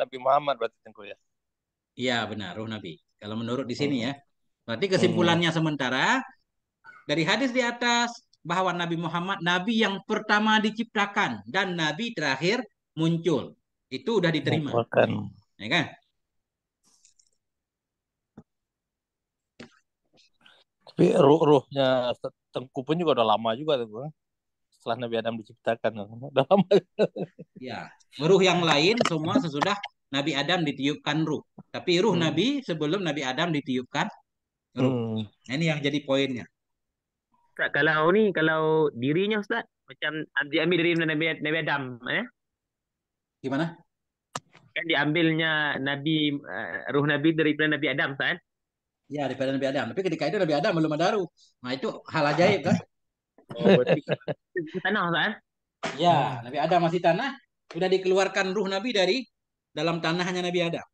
Speaker 1: Nabi Muhammad berarti ya. Iya benar, ruh Nabi. Kalau menurut di sini oh. ya. Berarti kesimpulannya hmm. sementara dari hadis di atas bahwa Nabi Muhammad nabi yang pertama diciptakan dan nabi terakhir muncul. Itu sudah diterima. Bukan. Ya kan?
Speaker 2: Tapi ruh-ruhnya Tengku pun juga udah lama juga tuh, kan? setelah Nabi Adam
Speaker 1: diciptakan udah
Speaker 2: lama. Ya,
Speaker 1: ruh yang lain semua sesudah Nabi Adam ditiupkan ruh. Tapi ruh hmm. Nabi sebelum Nabi Adam ditiupkan ruh. Hmm. Nah, ini yang jadi poinnya. Ustaz, kalau ni kalau dirinya Ustaz macam diambil dari Nabi Nabi Adam ya. Eh? Gimana? Kan diambilnya Nabi uh, ruh Nabi daripada Nabi Adam Ustaz. Kan? Ya, daripada Nabi Adam. Tapi ketika itu Nabi Adam belum ada ruh. Nah, itu hal ajaib kan? Oh, tanah Ustaz. Eh? Ya, Nabi Adam masih tanah, sudah dikeluarkan ruh Nabi dari dalam tanah hanya Nabi Adam.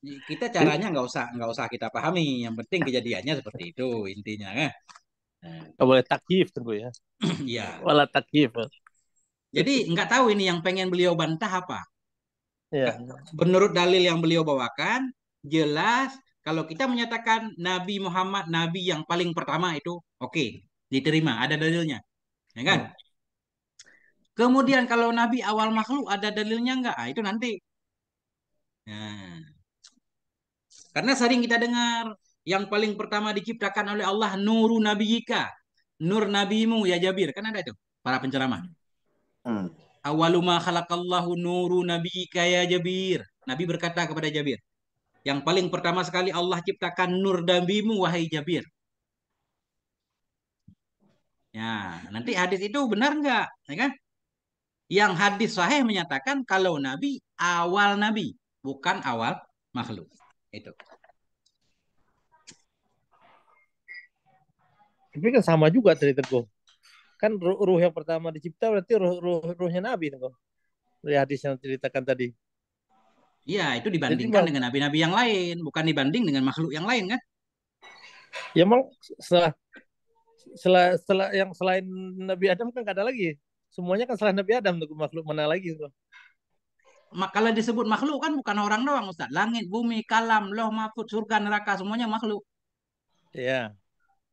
Speaker 1: kita caranya nggak usah nggak usah kita pahami yang penting kejadiannya seperti itu intinya kan Gak boleh takyif bu ya iya Walau takif. jadi nggak tahu ini yang pengen beliau bantah apa ya. menurut dalil yang beliau bawakan jelas kalau kita menyatakan Nabi Muhammad Nabi yang paling pertama itu oke okay, diterima ada dalilnya ya kan hmm. Kemudian kalau Nabi awal makhluk ada dalilnya enggak? Nah, itu nanti. Nah. Karena sering kita dengar yang paling pertama diciptakan oleh Allah nuru nabiyika. Nur nabimu ya Jabir. Kan ada itu para penceramah. Hmm. Awaluma khalaqallahu nuru nabiyika ya Jabir. Nabi berkata kepada Jabir. Yang paling pertama sekali Allah ciptakan nur nabimu wahai Jabir. Ya, nanti hadis itu benar enggak? Ya kan? Yang hadis sahih menyatakan kalau Nabi awal Nabi, bukan awal makhluk. Itu. Tapi kan sama juga tadi Teguh.
Speaker 2: Kan ruh, ruh yang pertama dicipta berarti ruh, ruh ruhnya Nabi Teguh. Dari hadis yang ceritakan tadi.
Speaker 1: Iya, itu dibandingkan Jadi, dengan nabi-nabi yang lain, bukan dibanding dengan makhluk yang lain kan? Ya mau setelah, setelah setelah yang selain Nabi Adam kan gak ada lagi semuanya kan salah Nabi Adam tuh makhluk mana lagi tuh. Kalau disebut makhluk kan bukan orang doang Ustaz. Langit, bumi, kalam, loh, mahfud, surga, neraka semuanya makhluk.
Speaker 2: Iya.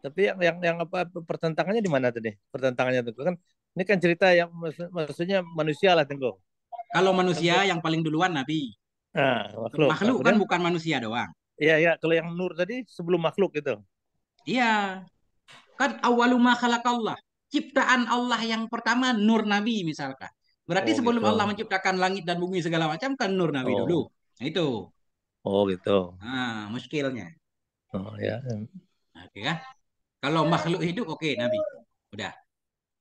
Speaker 2: Tapi yang yang, yang apa pertentangannya di mana tadi? Pertentangannya tuh kan ini kan cerita yang maksudnya manusia lah Tenggo. Kalau manusia yang paling duluan Nabi. Nah, makhluk. Makhluk kan bukan manusia doang. Iya, iya. Kalau yang nur tadi sebelum makhluk
Speaker 1: gitu. Iya. Kan awalu ma khalaqallah ciptaan Allah yang pertama nur Nabi misalkan. Berarti oh, sebelum gitu. Allah menciptakan langit dan bumi segala macam kan nur Nabi oh. dulu. Nah, itu.
Speaker 2: Oh gitu. Nah, muskilnya. Oh ya. Oke
Speaker 1: okay, ya. Kalau makhluk hidup oke okay, Nabi. Udah.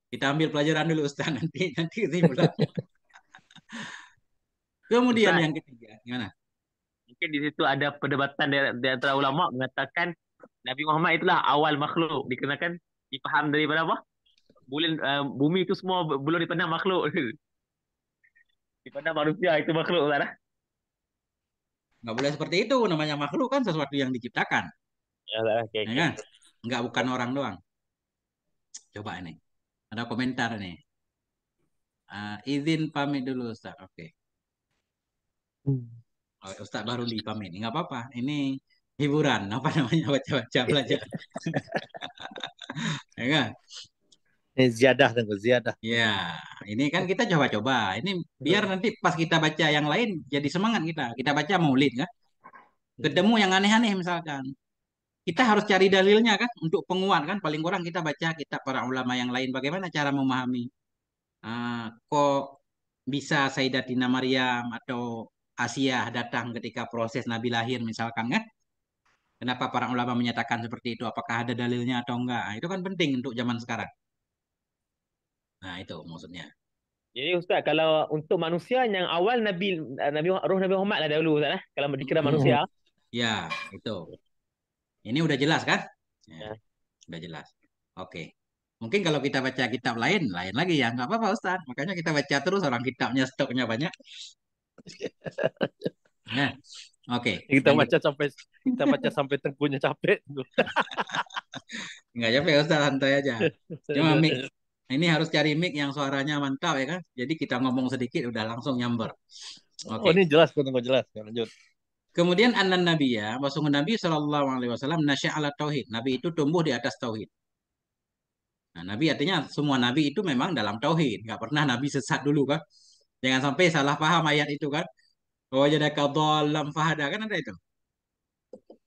Speaker 1: Kita ambil pelajaran dulu Ustaz nanti nanti kesimpulan. Kemudian Ustaz, yang ketiga
Speaker 2: gimana? Mungkin di situ ada perdebatan di, di antara ulama mengatakan Nabi Muhammad itulah awal makhluk dikenakan dipaham daripada apa? bulan uh, eh, bumi
Speaker 1: itu semua belum dipandang makhluk.
Speaker 2: dipandang manusia itu makhluk kan?
Speaker 1: Nggak boleh seperti itu. Namanya makhluk kan sesuatu yang diciptakan. Ya, okay, ya kan? bukan orang doang. Coba ini. Ada komentar nih. Uh, izin pamit dulu Ustaz. Oke. Hmm. Okay. Oh, Ustaz baru dipamit. Nggak apa-apa. Ini hiburan apa namanya baca-baca belajar ya kan ini eh, Ziyadah tunggu ziyadah. Ya, ini kan kita coba-coba. Ini biar nanti pas kita baca yang lain jadi semangat kita. Kita baca maulid kan. Iya. Ketemu yang aneh-aneh misalkan. Kita harus cari dalilnya kan untuk penguat kan. Paling kurang kita baca kita para ulama yang lain. Bagaimana cara memahami. Uh, kok bisa Sayyidatina Maryam atau Asia datang ketika proses Nabi lahir misalkan kan. Kenapa para ulama menyatakan seperti itu? Apakah ada dalilnya atau enggak? Itu kan penting untuk zaman sekarang. Nah, itu maksudnya.
Speaker 2: Jadi Ustaz, kalau untuk manusia yang awal Nabi eh, Nabi roh Nabi
Speaker 1: Muhammad lah dahulu Ustaz eh. kalau dikira hmm. manusia. Ya, itu. Ini udah jelas kan? Ya, ya. Udah jelas. Oke. Mungkin kalau kita baca kitab lain, lain lagi ya. Nggak apa-apa Ustaz. Makanya kita baca terus orang kitabnya stoknya banyak. Nah, Oke. Okay. Kita baca sampai kita baca sampai tengkunya capek. Enggak capek Ustaz santai aja. Cuma iya ini harus cari mic yang suaranya mantap ya kan. Jadi kita ngomong sedikit udah langsung nyamber. Okay. Oh, ini jelas, kok jelas. Ya, lanjut. Kemudian anan nabi ya, Rasulullah Nabi Shallallahu nasya ala tauhid. Nabi itu tumbuh di atas tauhid. Nah, nabi artinya semua nabi itu memang dalam tauhid. Gak pernah nabi sesat dulu kan? Jangan sampai salah paham ayat itu kan? Oh jadi dalam fahada kan ada itu.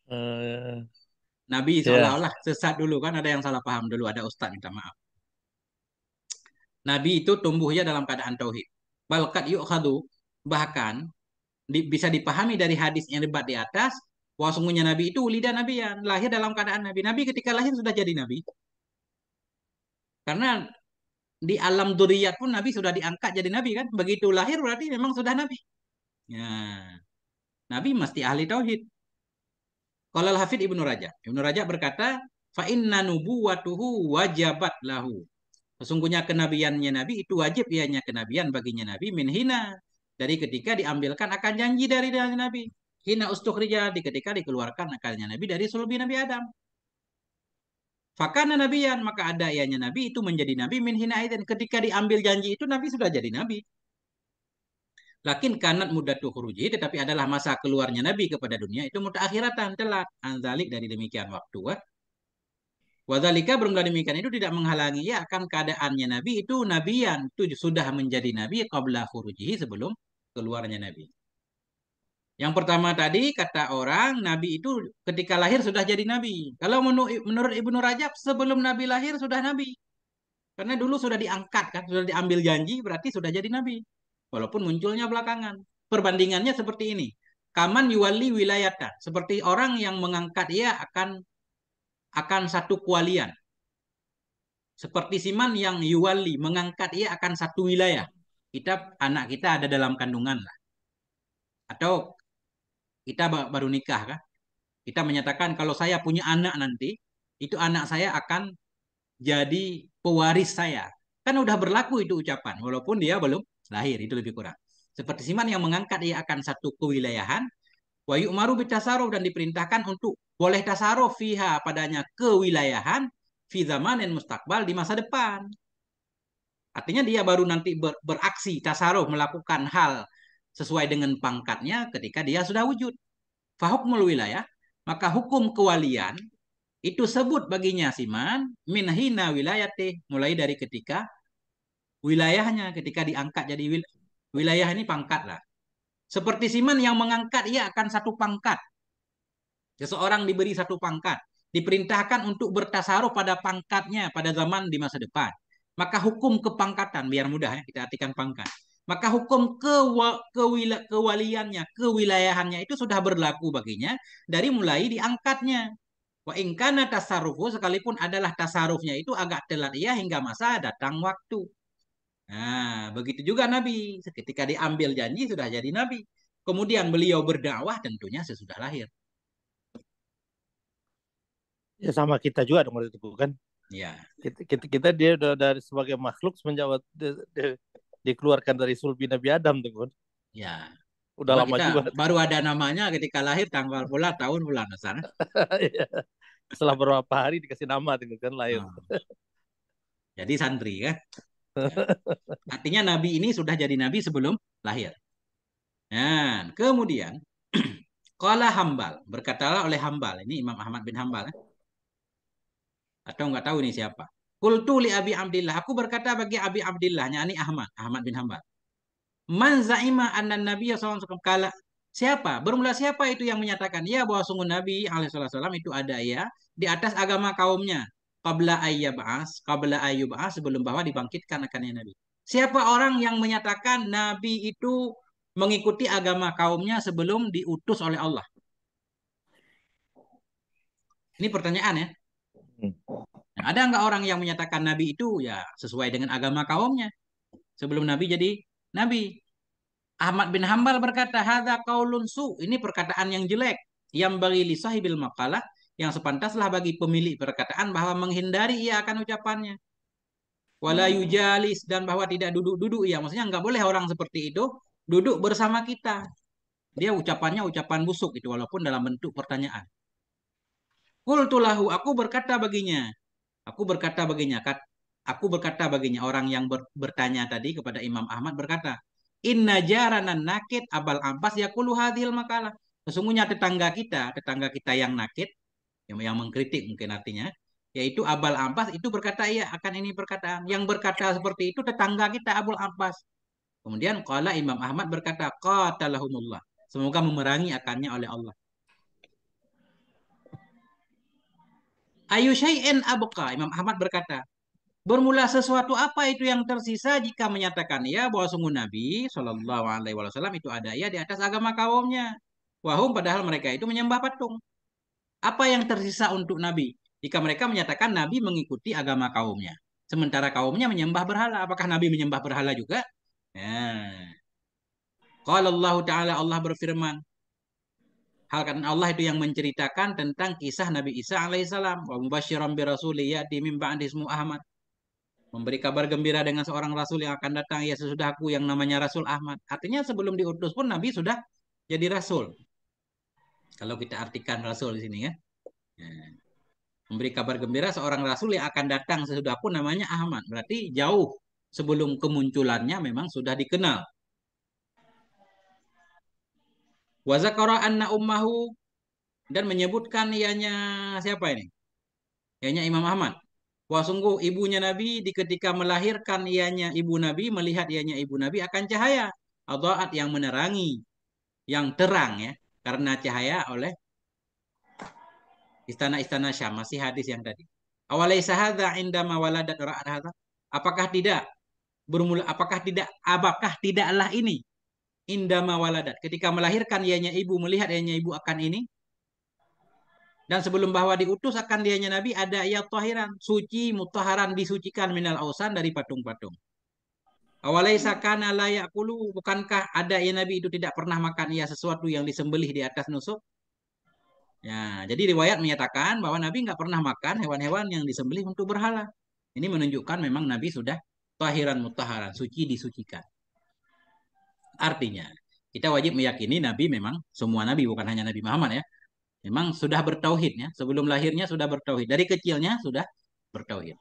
Speaker 1: Uh, nabi iya. seolah-olah yeah. sesat dulu kan ada yang salah paham dulu ada ustadz minta maaf. Nabi itu tumbuhnya dalam keadaan tauhid. Balkat yu'khadu bahkan di, bisa dipahami dari hadis yang lebat di atas bahwa sungguhnya Nabi itu lidah Nabi yang lahir dalam keadaan Nabi. Nabi ketika lahir sudah jadi Nabi. Karena di alam duriyat pun Nabi sudah diangkat jadi Nabi kan. Begitu lahir berarti memang sudah Nabi. Ya. Nabi mesti ahli tauhid. Kalau Al-Hafidh Ibnu Raja, Ibnu Rajab berkata, fa inna nubuwatuhu wajabat lahu Sesungguhnya kenabiannya Nabi itu wajib ianya kenabian baginya Nabi min hina. Dari ketika diambilkan akan janji dari Nabi. Hina ustukhrija di ketika dikeluarkan akalnya Nabi dari sulubi Nabi Adam. Fakana nabiyan maka ada ianya Nabi itu menjadi Nabi min hina dan ketika diambil janji itu Nabi sudah jadi Nabi. Lakin kanat mudatu khuruji tetapi adalah masa keluarnya Nabi kepada dunia itu muta akhiratan telat anzalik dari demikian waktu Wadalika belumlah demikian itu tidak menghalangi ya akan keadaannya Nabi itu Nabi yang itu sudah menjadi Nabi qabla khurujihi sebelum keluarnya Nabi. Yang pertama tadi kata orang Nabi itu ketika lahir sudah jadi Nabi. Kalau menurut Ibnu Rajab sebelum Nabi lahir sudah Nabi. Karena dulu sudah diangkat kan, sudah diambil janji berarti sudah jadi Nabi. Walaupun munculnya belakangan. Perbandingannya seperti ini. Kaman yuwali wilayata. Seperti orang yang mengangkat ia akan akan satu kualian. Seperti siman yang yuwali mengangkat ia akan satu wilayah. Kita anak kita ada dalam kandungan lah. Atau kita baru nikah kan? Kita menyatakan kalau saya punya anak nanti, itu anak saya akan jadi pewaris saya. Kan udah berlaku itu ucapan walaupun dia belum lahir itu lebih kurang. Seperti siman yang mengangkat ia akan satu kewilayahan, Wa yu'maru bitasaruf dan diperintahkan untuk boleh tasaruf fiha padanya kewilayahan fi zamanin mustakbal di masa depan. Artinya dia baru nanti ber, beraksi tasaruf melakukan hal sesuai dengan pangkatnya ketika dia sudah wujud. Fahukmul wilayah, maka hukum kewalian itu sebut baginya siman min hina wilayati mulai dari ketika wilayahnya ketika diangkat jadi wil, wilayah ini pangkat lah seperti Simon yang mengangkat, ia akan satu pangkat. Seseorang diberi satu pangkat. Diperintahkan untuk bertasaruh pada pangkatnya pada zaman di masa depan. Maka hukum kepangkatan, biar mudah ya, kita artikan pangkat. Maka hukum kewa, kewila, kewaliannya, kewilayahannya itu sudah berlaku baginya dari mulai diangkatnya. Wa ingkana tasarufu sekalipun adalah tasarufnya itu agak telat ia hingga masa datang waktu. Nah, begitu juga Nabi. Ketika diambil janji sudah jadi Nabi. Kemudian beliau berdakwah tentunya sesudah lahir.
Speaker 2: Ya sama kita juga dong itu bukan? Ya. Kita, kita, kita dia udah dari sebagai makhluk semenjak di, di, dikeluarkan dari sulbi Nabi Adam tuh kan. Ya. Udah Bahwa lama kita, juga. Baru ada namanya
Speaker 1: ketika lahir tanggal bulan tahun bulan sana. Iya. Setelah beberapa hari dikasih nama tuh kan lahir. Oh. Jadi santri kan. Artinya nabi ini sudah jadi nabi sebelum lahir. Dan nah, kemudian Kala Hambal, berkatalah oleh Hambal. Ini Imam Ahmad bin Hambal. Eh? Atau nggak tahu ini siapa. Kultu li Abi Abdillah. Aku berkata bagi Abi Abdillah, yakni Ahmad, Ahmad bin Hambal. Man za'ima anna Nabi SAW kala siapa? Bermula siapa itu yang menyatakan ya bahwa sungguh Nabi alaihi itu ada ya di atas agama kaumnya qabla ayyab'as, qabla ayyub'as sebelum bahwa dibangkitkan akannya nabi. Siapa orang yang menyatakan nabi itu mengikuti agama kaumnya sebelum diutus oleh Allah? Ini pertanyaan ya. Hmm. Nah, ada nggak orang yang menyatakan nabi itu ya sesuai dengan agama kaumnya sebelum nabi jadi nabi? Ahmad bin Hambal berkata, "Hada kaulun su." Ini perkataan yang jelek. Yang bagi li makalah yang sepantaslah bagi pemilik perkataan bahwa menghindari ia akan ucapannya. Wala hmm. yujalis dan bahwa tidak duduk-duduk ia Maksudnya nggak boleh orang seperti itu duduk bersama kita. Dia ucapannya ucapan busuk itu walaupun dalam bentuk pertanyaan. Kultulahu, aku berkata baginya. Aku berkata baginya, aku berkata baginya orang yang ber, bertanya tadi kepada Imam Ahmad berkata, Inna jaranan nakit abal ambas yakulu hadil makalah. Sesungguhnya tetangga kita, tetangga kita yang nakit, yang, yang mengkritik mungkin artinya yaitu abal Abbas itu berkata ya akan ini perkataan yang berkata iya. seperti itu tetangga kita Abul Abbas kemudian kala Imam Ahmad berkata qatalahumullah semoga memerangi akannya oleh Allah Ayushayin abuka, Imam Ahmad berkata bermula sesuatu apa itu yang tersisa jika menyatakan ya bahwa sungguh Nabi Shallallahu alaihi wasallam itu ada ya di atas agama kaumnya wahum padahal mereka itu menyembah patung apa yang tersisa untuk Nabi? Jika mereka menyatakan Nabi mengikuti agama kaumnya. Sementara kaumnya menyembah berhala. Apakah Nabi menyembah berhala juga? Kalau ya. Allah Ta'ala Allah berfirman. Hal kan Allah itu yang menceritakan tentang kisah Nabi Isa alaihissalam. Wa mubasyiran bi rasuli ya'ti di Ahmad. Memberi kabar gembira dengan seorang rasul yang akan datang ya sesudahku yang namanya Rasul Ahmad. Artinya sebelum diutus pun Nabi sudah jadi rasul. Kalau kita artikan rasul di sini ya. ya. Memberi kabar gembira seorang rasul yang akan datang sesudah pun namanya Ahmad. Berarti jauh sebelum kemunculannya memang sudah dikenal. Wazakara anna ummahu dan menyebutkan ianya siapa ini? Ianya Imam Ahmad. Wah sungguh ibunya Nabi di ketika melahirkan ianya ibu Nabi melihat ianya ibu Nabi akan cahaya Adha'at yang menerangi yang terang ya karena cahaya oleh istana-istana Syam. Masih hadis yang tadi. Awalaisa sahada indama waladat ra'ad Apakah tidak bermula apakah tidak apakah tidaklah ini indama waladat ketika melahirkan ianya ibu melihat ianya ibu akan ini dan sebelum bahwa diutus akan dianya nabi ada ia tahiran suci mutaharan disucikan minal ausan dari patung-patung Awalaisa kana la ya'kulu? Bukankah ada ya Nabi itu tidak pernah makan ya sesuatu yang disembelih di atas nusuk? Ya, jadi riwayat menyatakan bahwa Nabi nggak pernah makan hewan-hewan yang disembelih untuk berhala. Ini menunjukkan memang Nabi sudah tahiran mutaharan, suci disucikan. Artinya, kita wajib meyakini Nabi memang semua Nabi bukan hanya Nabi Muhammad ya. Memang sudah bertauhid ya, sebelum lahirnya sudah bertauhid. Dari kecilnya sudah bertauhid.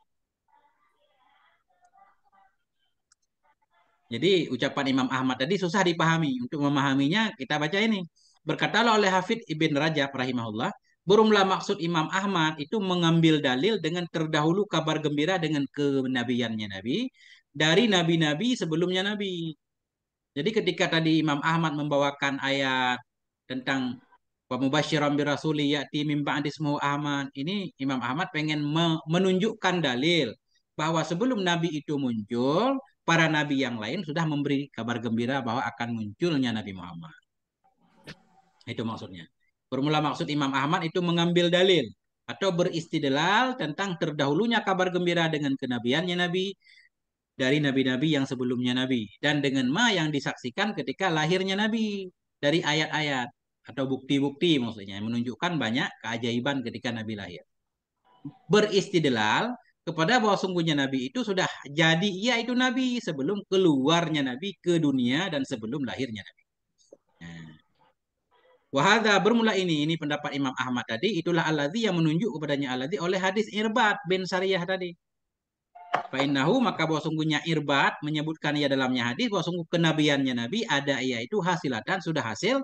Speaker 1: Jadi ucapan Imam Ahmad tadi susah dipahami. Untuk memahaminya kita baca ini. Berkatalah oleh hafidh Ibn Rajab rahimahullah, Burumlah maksud Imam Ahmad itu mengambil dalil dengan terdahulu kabar gembira dengan kenabiannya Nabi dari nabi-nabi sebelumnya Nabi. Jadi ketika tadi Imam Ahmad membawakan ayat tentang wa mubasyiran bi rasuli ya'ti min ba'di Ahmad, ini Imam Ahmad pengen menunjukkan dalil bahwa sebelum nabi itu muncul para nabi yang lain sudah memberi kabar gembira bahwa akan munculnya Nabi Muhammad. Itu maksudnya. Bermula maksud Imam Ahmad itu mengambil dalil atau beristidlal tentang terdahulunya kabar gembira dengan kenabiannya Nabi dari nabi-nabi yang sebelumnya Nabi dan dengan ma yang disaksikan ketika lahirnya Nabi dari ayat-ayat atau bukti-bukti maksudnya menunjukkan banyak keajaiban ketika Nabi lahir. Beristidlal kepada bahwa sungguhnya Nabi itu sudah jadi ia itu Nabi sebelum keluarnya Nabi ke dunia dan sebelum lahirnya Nabi. Nah. Wahada bermula ini, ini pendapat Imam Ahmad tadi, itulah Aladhi yang menunjuk kepadanya Aladhi oleh hadis Irbat bin Sariyah tadi. Fa'innahu maka bahwa sungguhnya Irbat menyebutkan ia dalamnya hadis bahwa sungguh kenabiannya Nabi ada ia itu hasil dan sudah hasil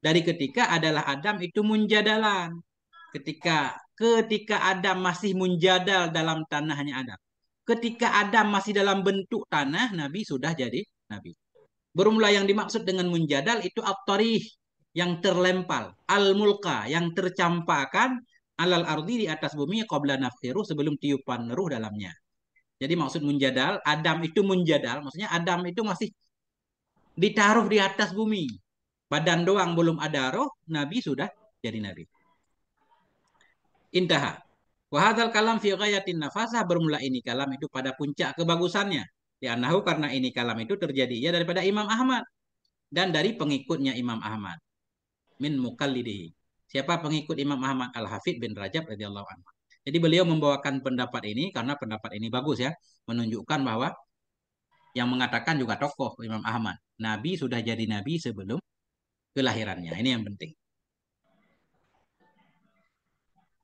Speaker 1: dari ketika adalah Adam itu munjadalan. Ketika ketika Adam masih menjadal dalam tanahnya Adam. Ketika Adam masih dalam bentuk tanah, Nabi sudah jadi Nabi. Bermula yang dimaksud dengan menjadal itu at yang terlempal al-mulka yang tercampakan alal ardi di atas bumi qabla nafsiru sebelum tiupan ruh dalamnya. Jadi maksud menjadal Adam itu menjadal, maksudnya Adam itu masih ditaruh di atas bumi. Badan doang belum ada roh, Nabi sudah jadi Nabi. Intaha. Wahadal kalam fi ghayatin nafasah bermula ini kalam itu pada puncak kebagusannya. Li'annahu ya karena ini kalam itu terjadi ia daripada Imam Ahmad dan dari pengikutnya Imam Ahmad min mukallidihi. Siapa pengikut Imam Ahmad al Hafidh bin Rajab radhiyallahu anhu. Jadi beliau membawakan pendapat ini karena pendapat ini bagus ya, menunjukkan bahwa yang mengatakan juga tokoh Imam Ahmad. Nabi sudah jadi nabi sebelum kelahirannya. Ini yang penting.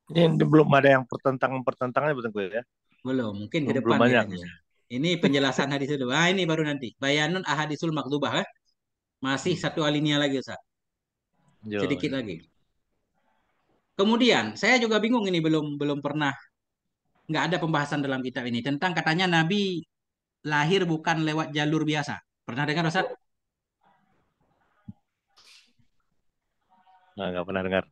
Speaker 2: Ini belum ada yang pertentangan-pertentangan betul gue ya. Belum,
Speaker 1: mungkin ke depan. banyak. Ini penjelasan hadis itu. Ah ini baru nanti. Bayanun ahadisul maktubah. Eh? Masih hmm. satu alinea lagi Ustaz. Sedikit lagi. Kemudian saya juga bingung ini belum belum pernah nggak ada pembahasan dalam kitab ini tentang katanya Nabi lahir bukan lewat jalur biasa. Pernah dengar Ustaz? Nah, nggak pernah dengar.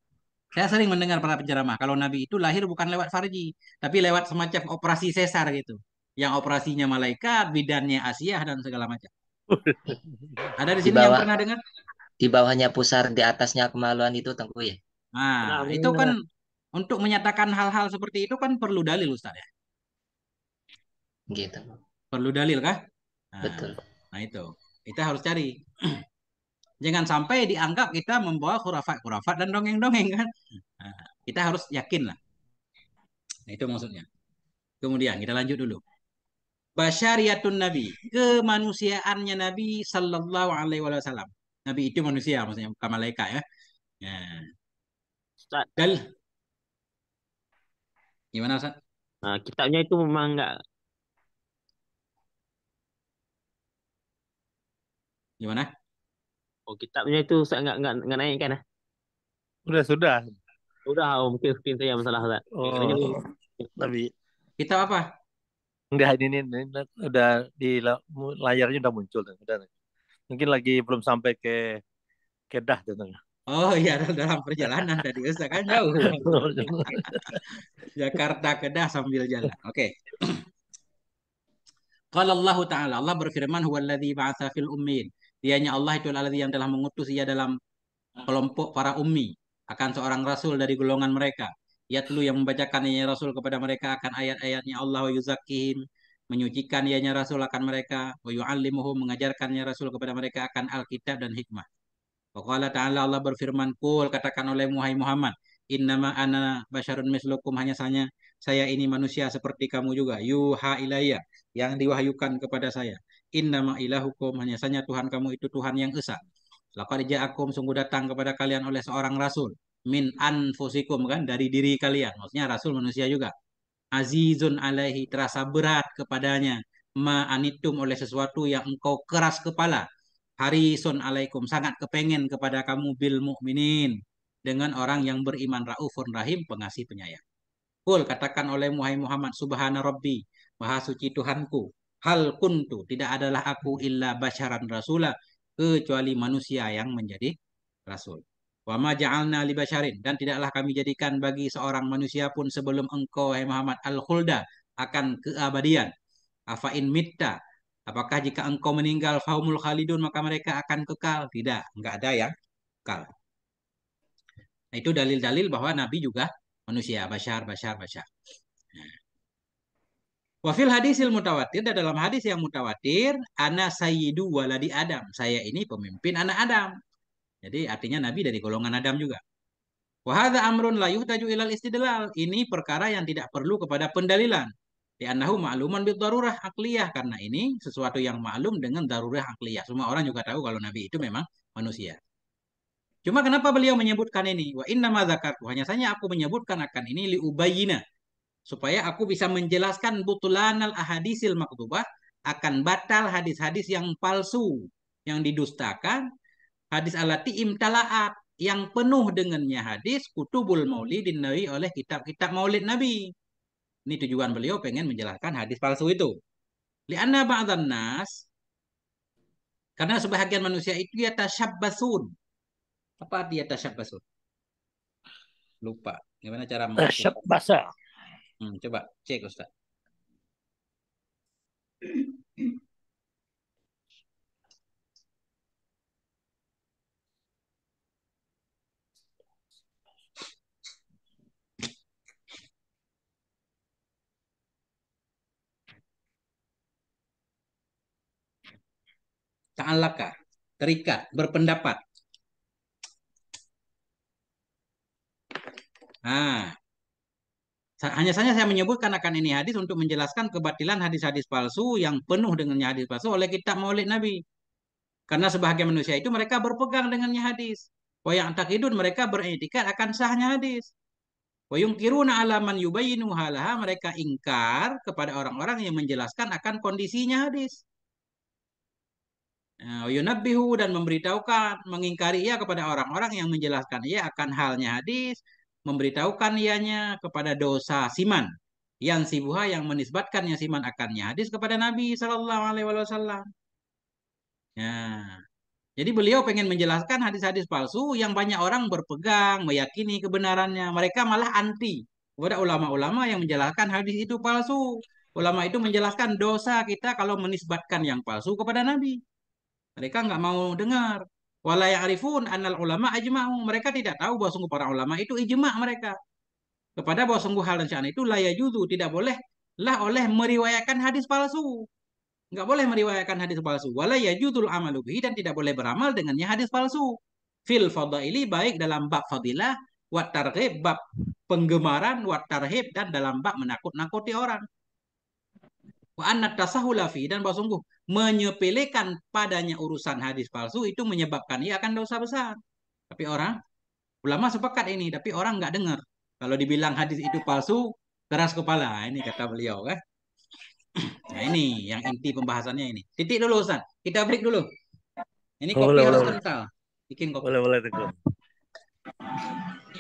Speaker 1: Saya sering mendengar para penceramah kalau Nabi itu lahir bukan lewat farji, tapi lewat semacam operasi sesar gitu. Yang operasinya malaikat, bidannya Asia dan segala macam. Ada di sini di bawah, yang pernah dengar? Di bawahnya pusar, di atasnya kemaluan itu tengku ya. Nah, nah itu kan untuk menyatakan hal-hal seperti itu kan perlu dalil Ustaz ya. Gitu. Perlu dalil kah? Nah, Betul. Nah itu. Kita harus cari. Jangan sampai dianggap kita membawa khurafat-khurafat dan dongeng-dongeng kan. Nah, kita harus yakin lah. Nah, itu maksudnya. Kemudian kita lanjut dulu. Basyariyatun Nabi, kemanusiaannya Nabi Sallallahu Alaihi Wasallam. Nabi itu manusia, maksudnya bukan malaikat ya. ya. Kita. Dal. Gimana Ustaz? Nah, kitabnya itu memang enggak Gimana?
Speaker 2: Oh, kitabnya itu Ustaz enggak enggak, enggak naik kan? Sudah, ah? sudah. Sudah, oh, mungkin mungkin saya masalah Ustaz. Oh, tapi kitab apa? Enggak, ini, ini, ini udah di layarnya udah muncul sudah Udah. Mungkin lagi belum sampai ke Kedah tuh.
Speaker 1: Oh iya dalam perjalanan tadi Ustaz kan jauh. Jakarta Kedah sambil jalan. Oke. Okay. Qala Allah Ta'ala Allah berfirman huwallazi ba'atsa fil ummin Dianya Allah itu adalah yang telah mengutus ia dalam kelompok para ummi akan seorang rasul dari golongan mereka. ia Yatlu yang membacakan ianya rasul kepada mereka akan ayat-ayatnya Allah wa yuzakihim menyucikan ianya rasul akan mereka wa yu'allimuhum mengajarkannya rasul kepada mereka akan alkitab dan hikmah. Waqala ta'ala Allah berfirman kul katakan oleh Muhammad innama ana basyarun mislukum hanya saja saya ini manusia seperti kamu juga yuha ilayya yang diwahyukan kepada saya innama ilahukum hanya saja Tuhan kamu itu Tuhan yang esa. Laqad ja'akum sungguh datang kepada kalian oleh seorang rasul min anfusikum kan dari diri kalian. Maksudnya rasul manusia juga. Azizun alaihi terasa berat kepadanya Ma anitum oleh sesuatu yang engkau keras kepala. Harisun alaikum sangat kepengen kepada kamu bil mukminin dengan orang yang beriman raufun rahim pengasih penyayang. Kul katakan oleh Muhammad Subhana Rabbi, Maha suci Tuhanku hal kuntu tidak adalah aku illa basyaran rasulah kecuali manusia yang menjadi rasul. Wa ma ja'alna li basyarin dan tidaklah kami jadikan bagi seorang manusia pun sebelum engkau hai Muhammad al-khulda akan keabadian. Afa in mitta apakah jika engkau meninggal faumul khalidun maka mereka akan kekal? Tidak, enggak ada yang kekal. Nah, itu dalil-dalil bahwa nabi juga manusia, basyar, basyar, basyar. Wafil hadisil mutawatir dan dalam hadis yang mutawatir, ana sayyidu waladi Adam. Saya ini pemimpin anak Adam. Jadi artinya Nabi dari golongan Adam juga. Wahada amrun layuh taju ilal istidlal. Ini perkara yang tidak perlu kepada pendalilan. anahu ma'luman bil darurah akliyah. Karena ini sesuatu yang maklum dengan darurah akliyah. Semua orang juga tahu kalau Nabi itu memang manusia. Cuma kenapa beliau menyebutkan ini? Wa inna madzakartu. Hanya saja aku menyebutkan akan ini liubayina supaya aku bisa menjelaskan butulanal ahadisil maktubah akan batal hadis-hadis yang palsu, yang didustakan, hadis alati imtalaat yang penuh dengannya hadis kutubul maulidin nabi oleh kitab-kitab maulid nabi. Ini tujuan beliau pengen menjelaskan hadis palsu itu. Lianna ba'dhan nas karena sebahagian manusia itu ya tasyabbasun. Apa dia tasyabbasun? Lupa. Gimana cara tasyabbasun? Hmm, coba cek Ustaz. Ta'alaka, terikat, berpendapat. Ah, hanya saja saya menyebutkan akan ini hadis untuk menjelaskan kebatilan hadis-hadis palsu yang penuh dengan hadis palsu oleh kitab Maulid Nabi. Karena sebahagian manusia itu mereka berpegang dengan hadis. tak hidup mereka beretika akan sahnya hadis. Wayung kiruna alaman man halaha mereka ingkar kepada orang-orang yang menjelaskan akan kondisinya hadis. Eh, nabihu dan memberitahukan, mengingkari ia kepada orang-orang yang menjelaskan ia akan halnya hadis memberitahukan ianya kepada dosa siman yang sibuha yang menisbatkannya siman akannya hadis kepada Nabi Shallallahu Alaihi Wasallam. Ya. jadi beliau pengen menjelaskan hadis-hadis palsu yang banyak orang berpegang, meyakini kebenarannya. Mereka malah anti kepada ulama-ulama yang menjelaskan hadis itu palsu. Ulama itu menjelaskan dosa kita kalau menisbatkan yang palsu kepada Nabi. Mereka nggak mau dengar. Wala ya'rifun annal ulama ajma'u. Mereka tidak tahu bahwa sungguh para ulama itu ijma' mereka. Kepada bahwa sungguh hal dan sya'an itu la yajuzu. Tidak boleh lah oleh meriwayatkan hadis palsu. Enggak boleh meriwayatkan hadis palsu. Wala yajudul amalu bihi dan tidak boleh beramal dengannya hadis palsu. Fil fadaili baik dalam bab fadilah, wat targhib bab penggemaran, wat tarhib dan dalam bab menakut-nakuti orang. Wa anna tasahula fi dan bahwa sungguh menyepelekan padanya urusan hadis palsu itu menyebabkan ia akan dosa besar. Tapi orang ulama sepakat ini, tapi orang nggak dengar. Kalau dibilang hadis itu palsu, keras kepala. Nah, ini kata beliau kan. Nah ini yang inti pembahasannya ini. Titik dulu Ustaz. Kita break dulu. Ini kopi boleh, harus boleh. kental. Bikin kopi. Boleh boleh Teguh.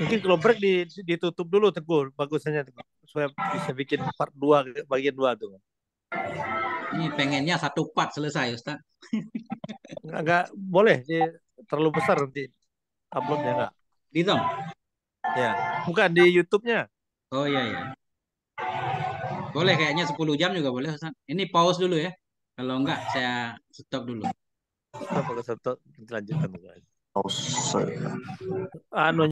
Speaker 2: Mungkin kalau break di, ditutup dulu Teguh. Bagusnya, Teguh. Supaya bisa bikin part 2 bagian 2 tuh. Ini pengennya satu part selesai, Ustaz. Agak boleh, sih, terlalu besar nanti uploadnya
Speaker 1: enggak. Di dong? Ya, bukan di YouTube-nya. Oh iya iya. Boleh kayaknya 10 jam juga boleh, Ustaz. Ini pause dulu ya. Kalau enggak saya stop dulu. Stop, stop, lanjutkan.
Speaker 2: Pause. Anu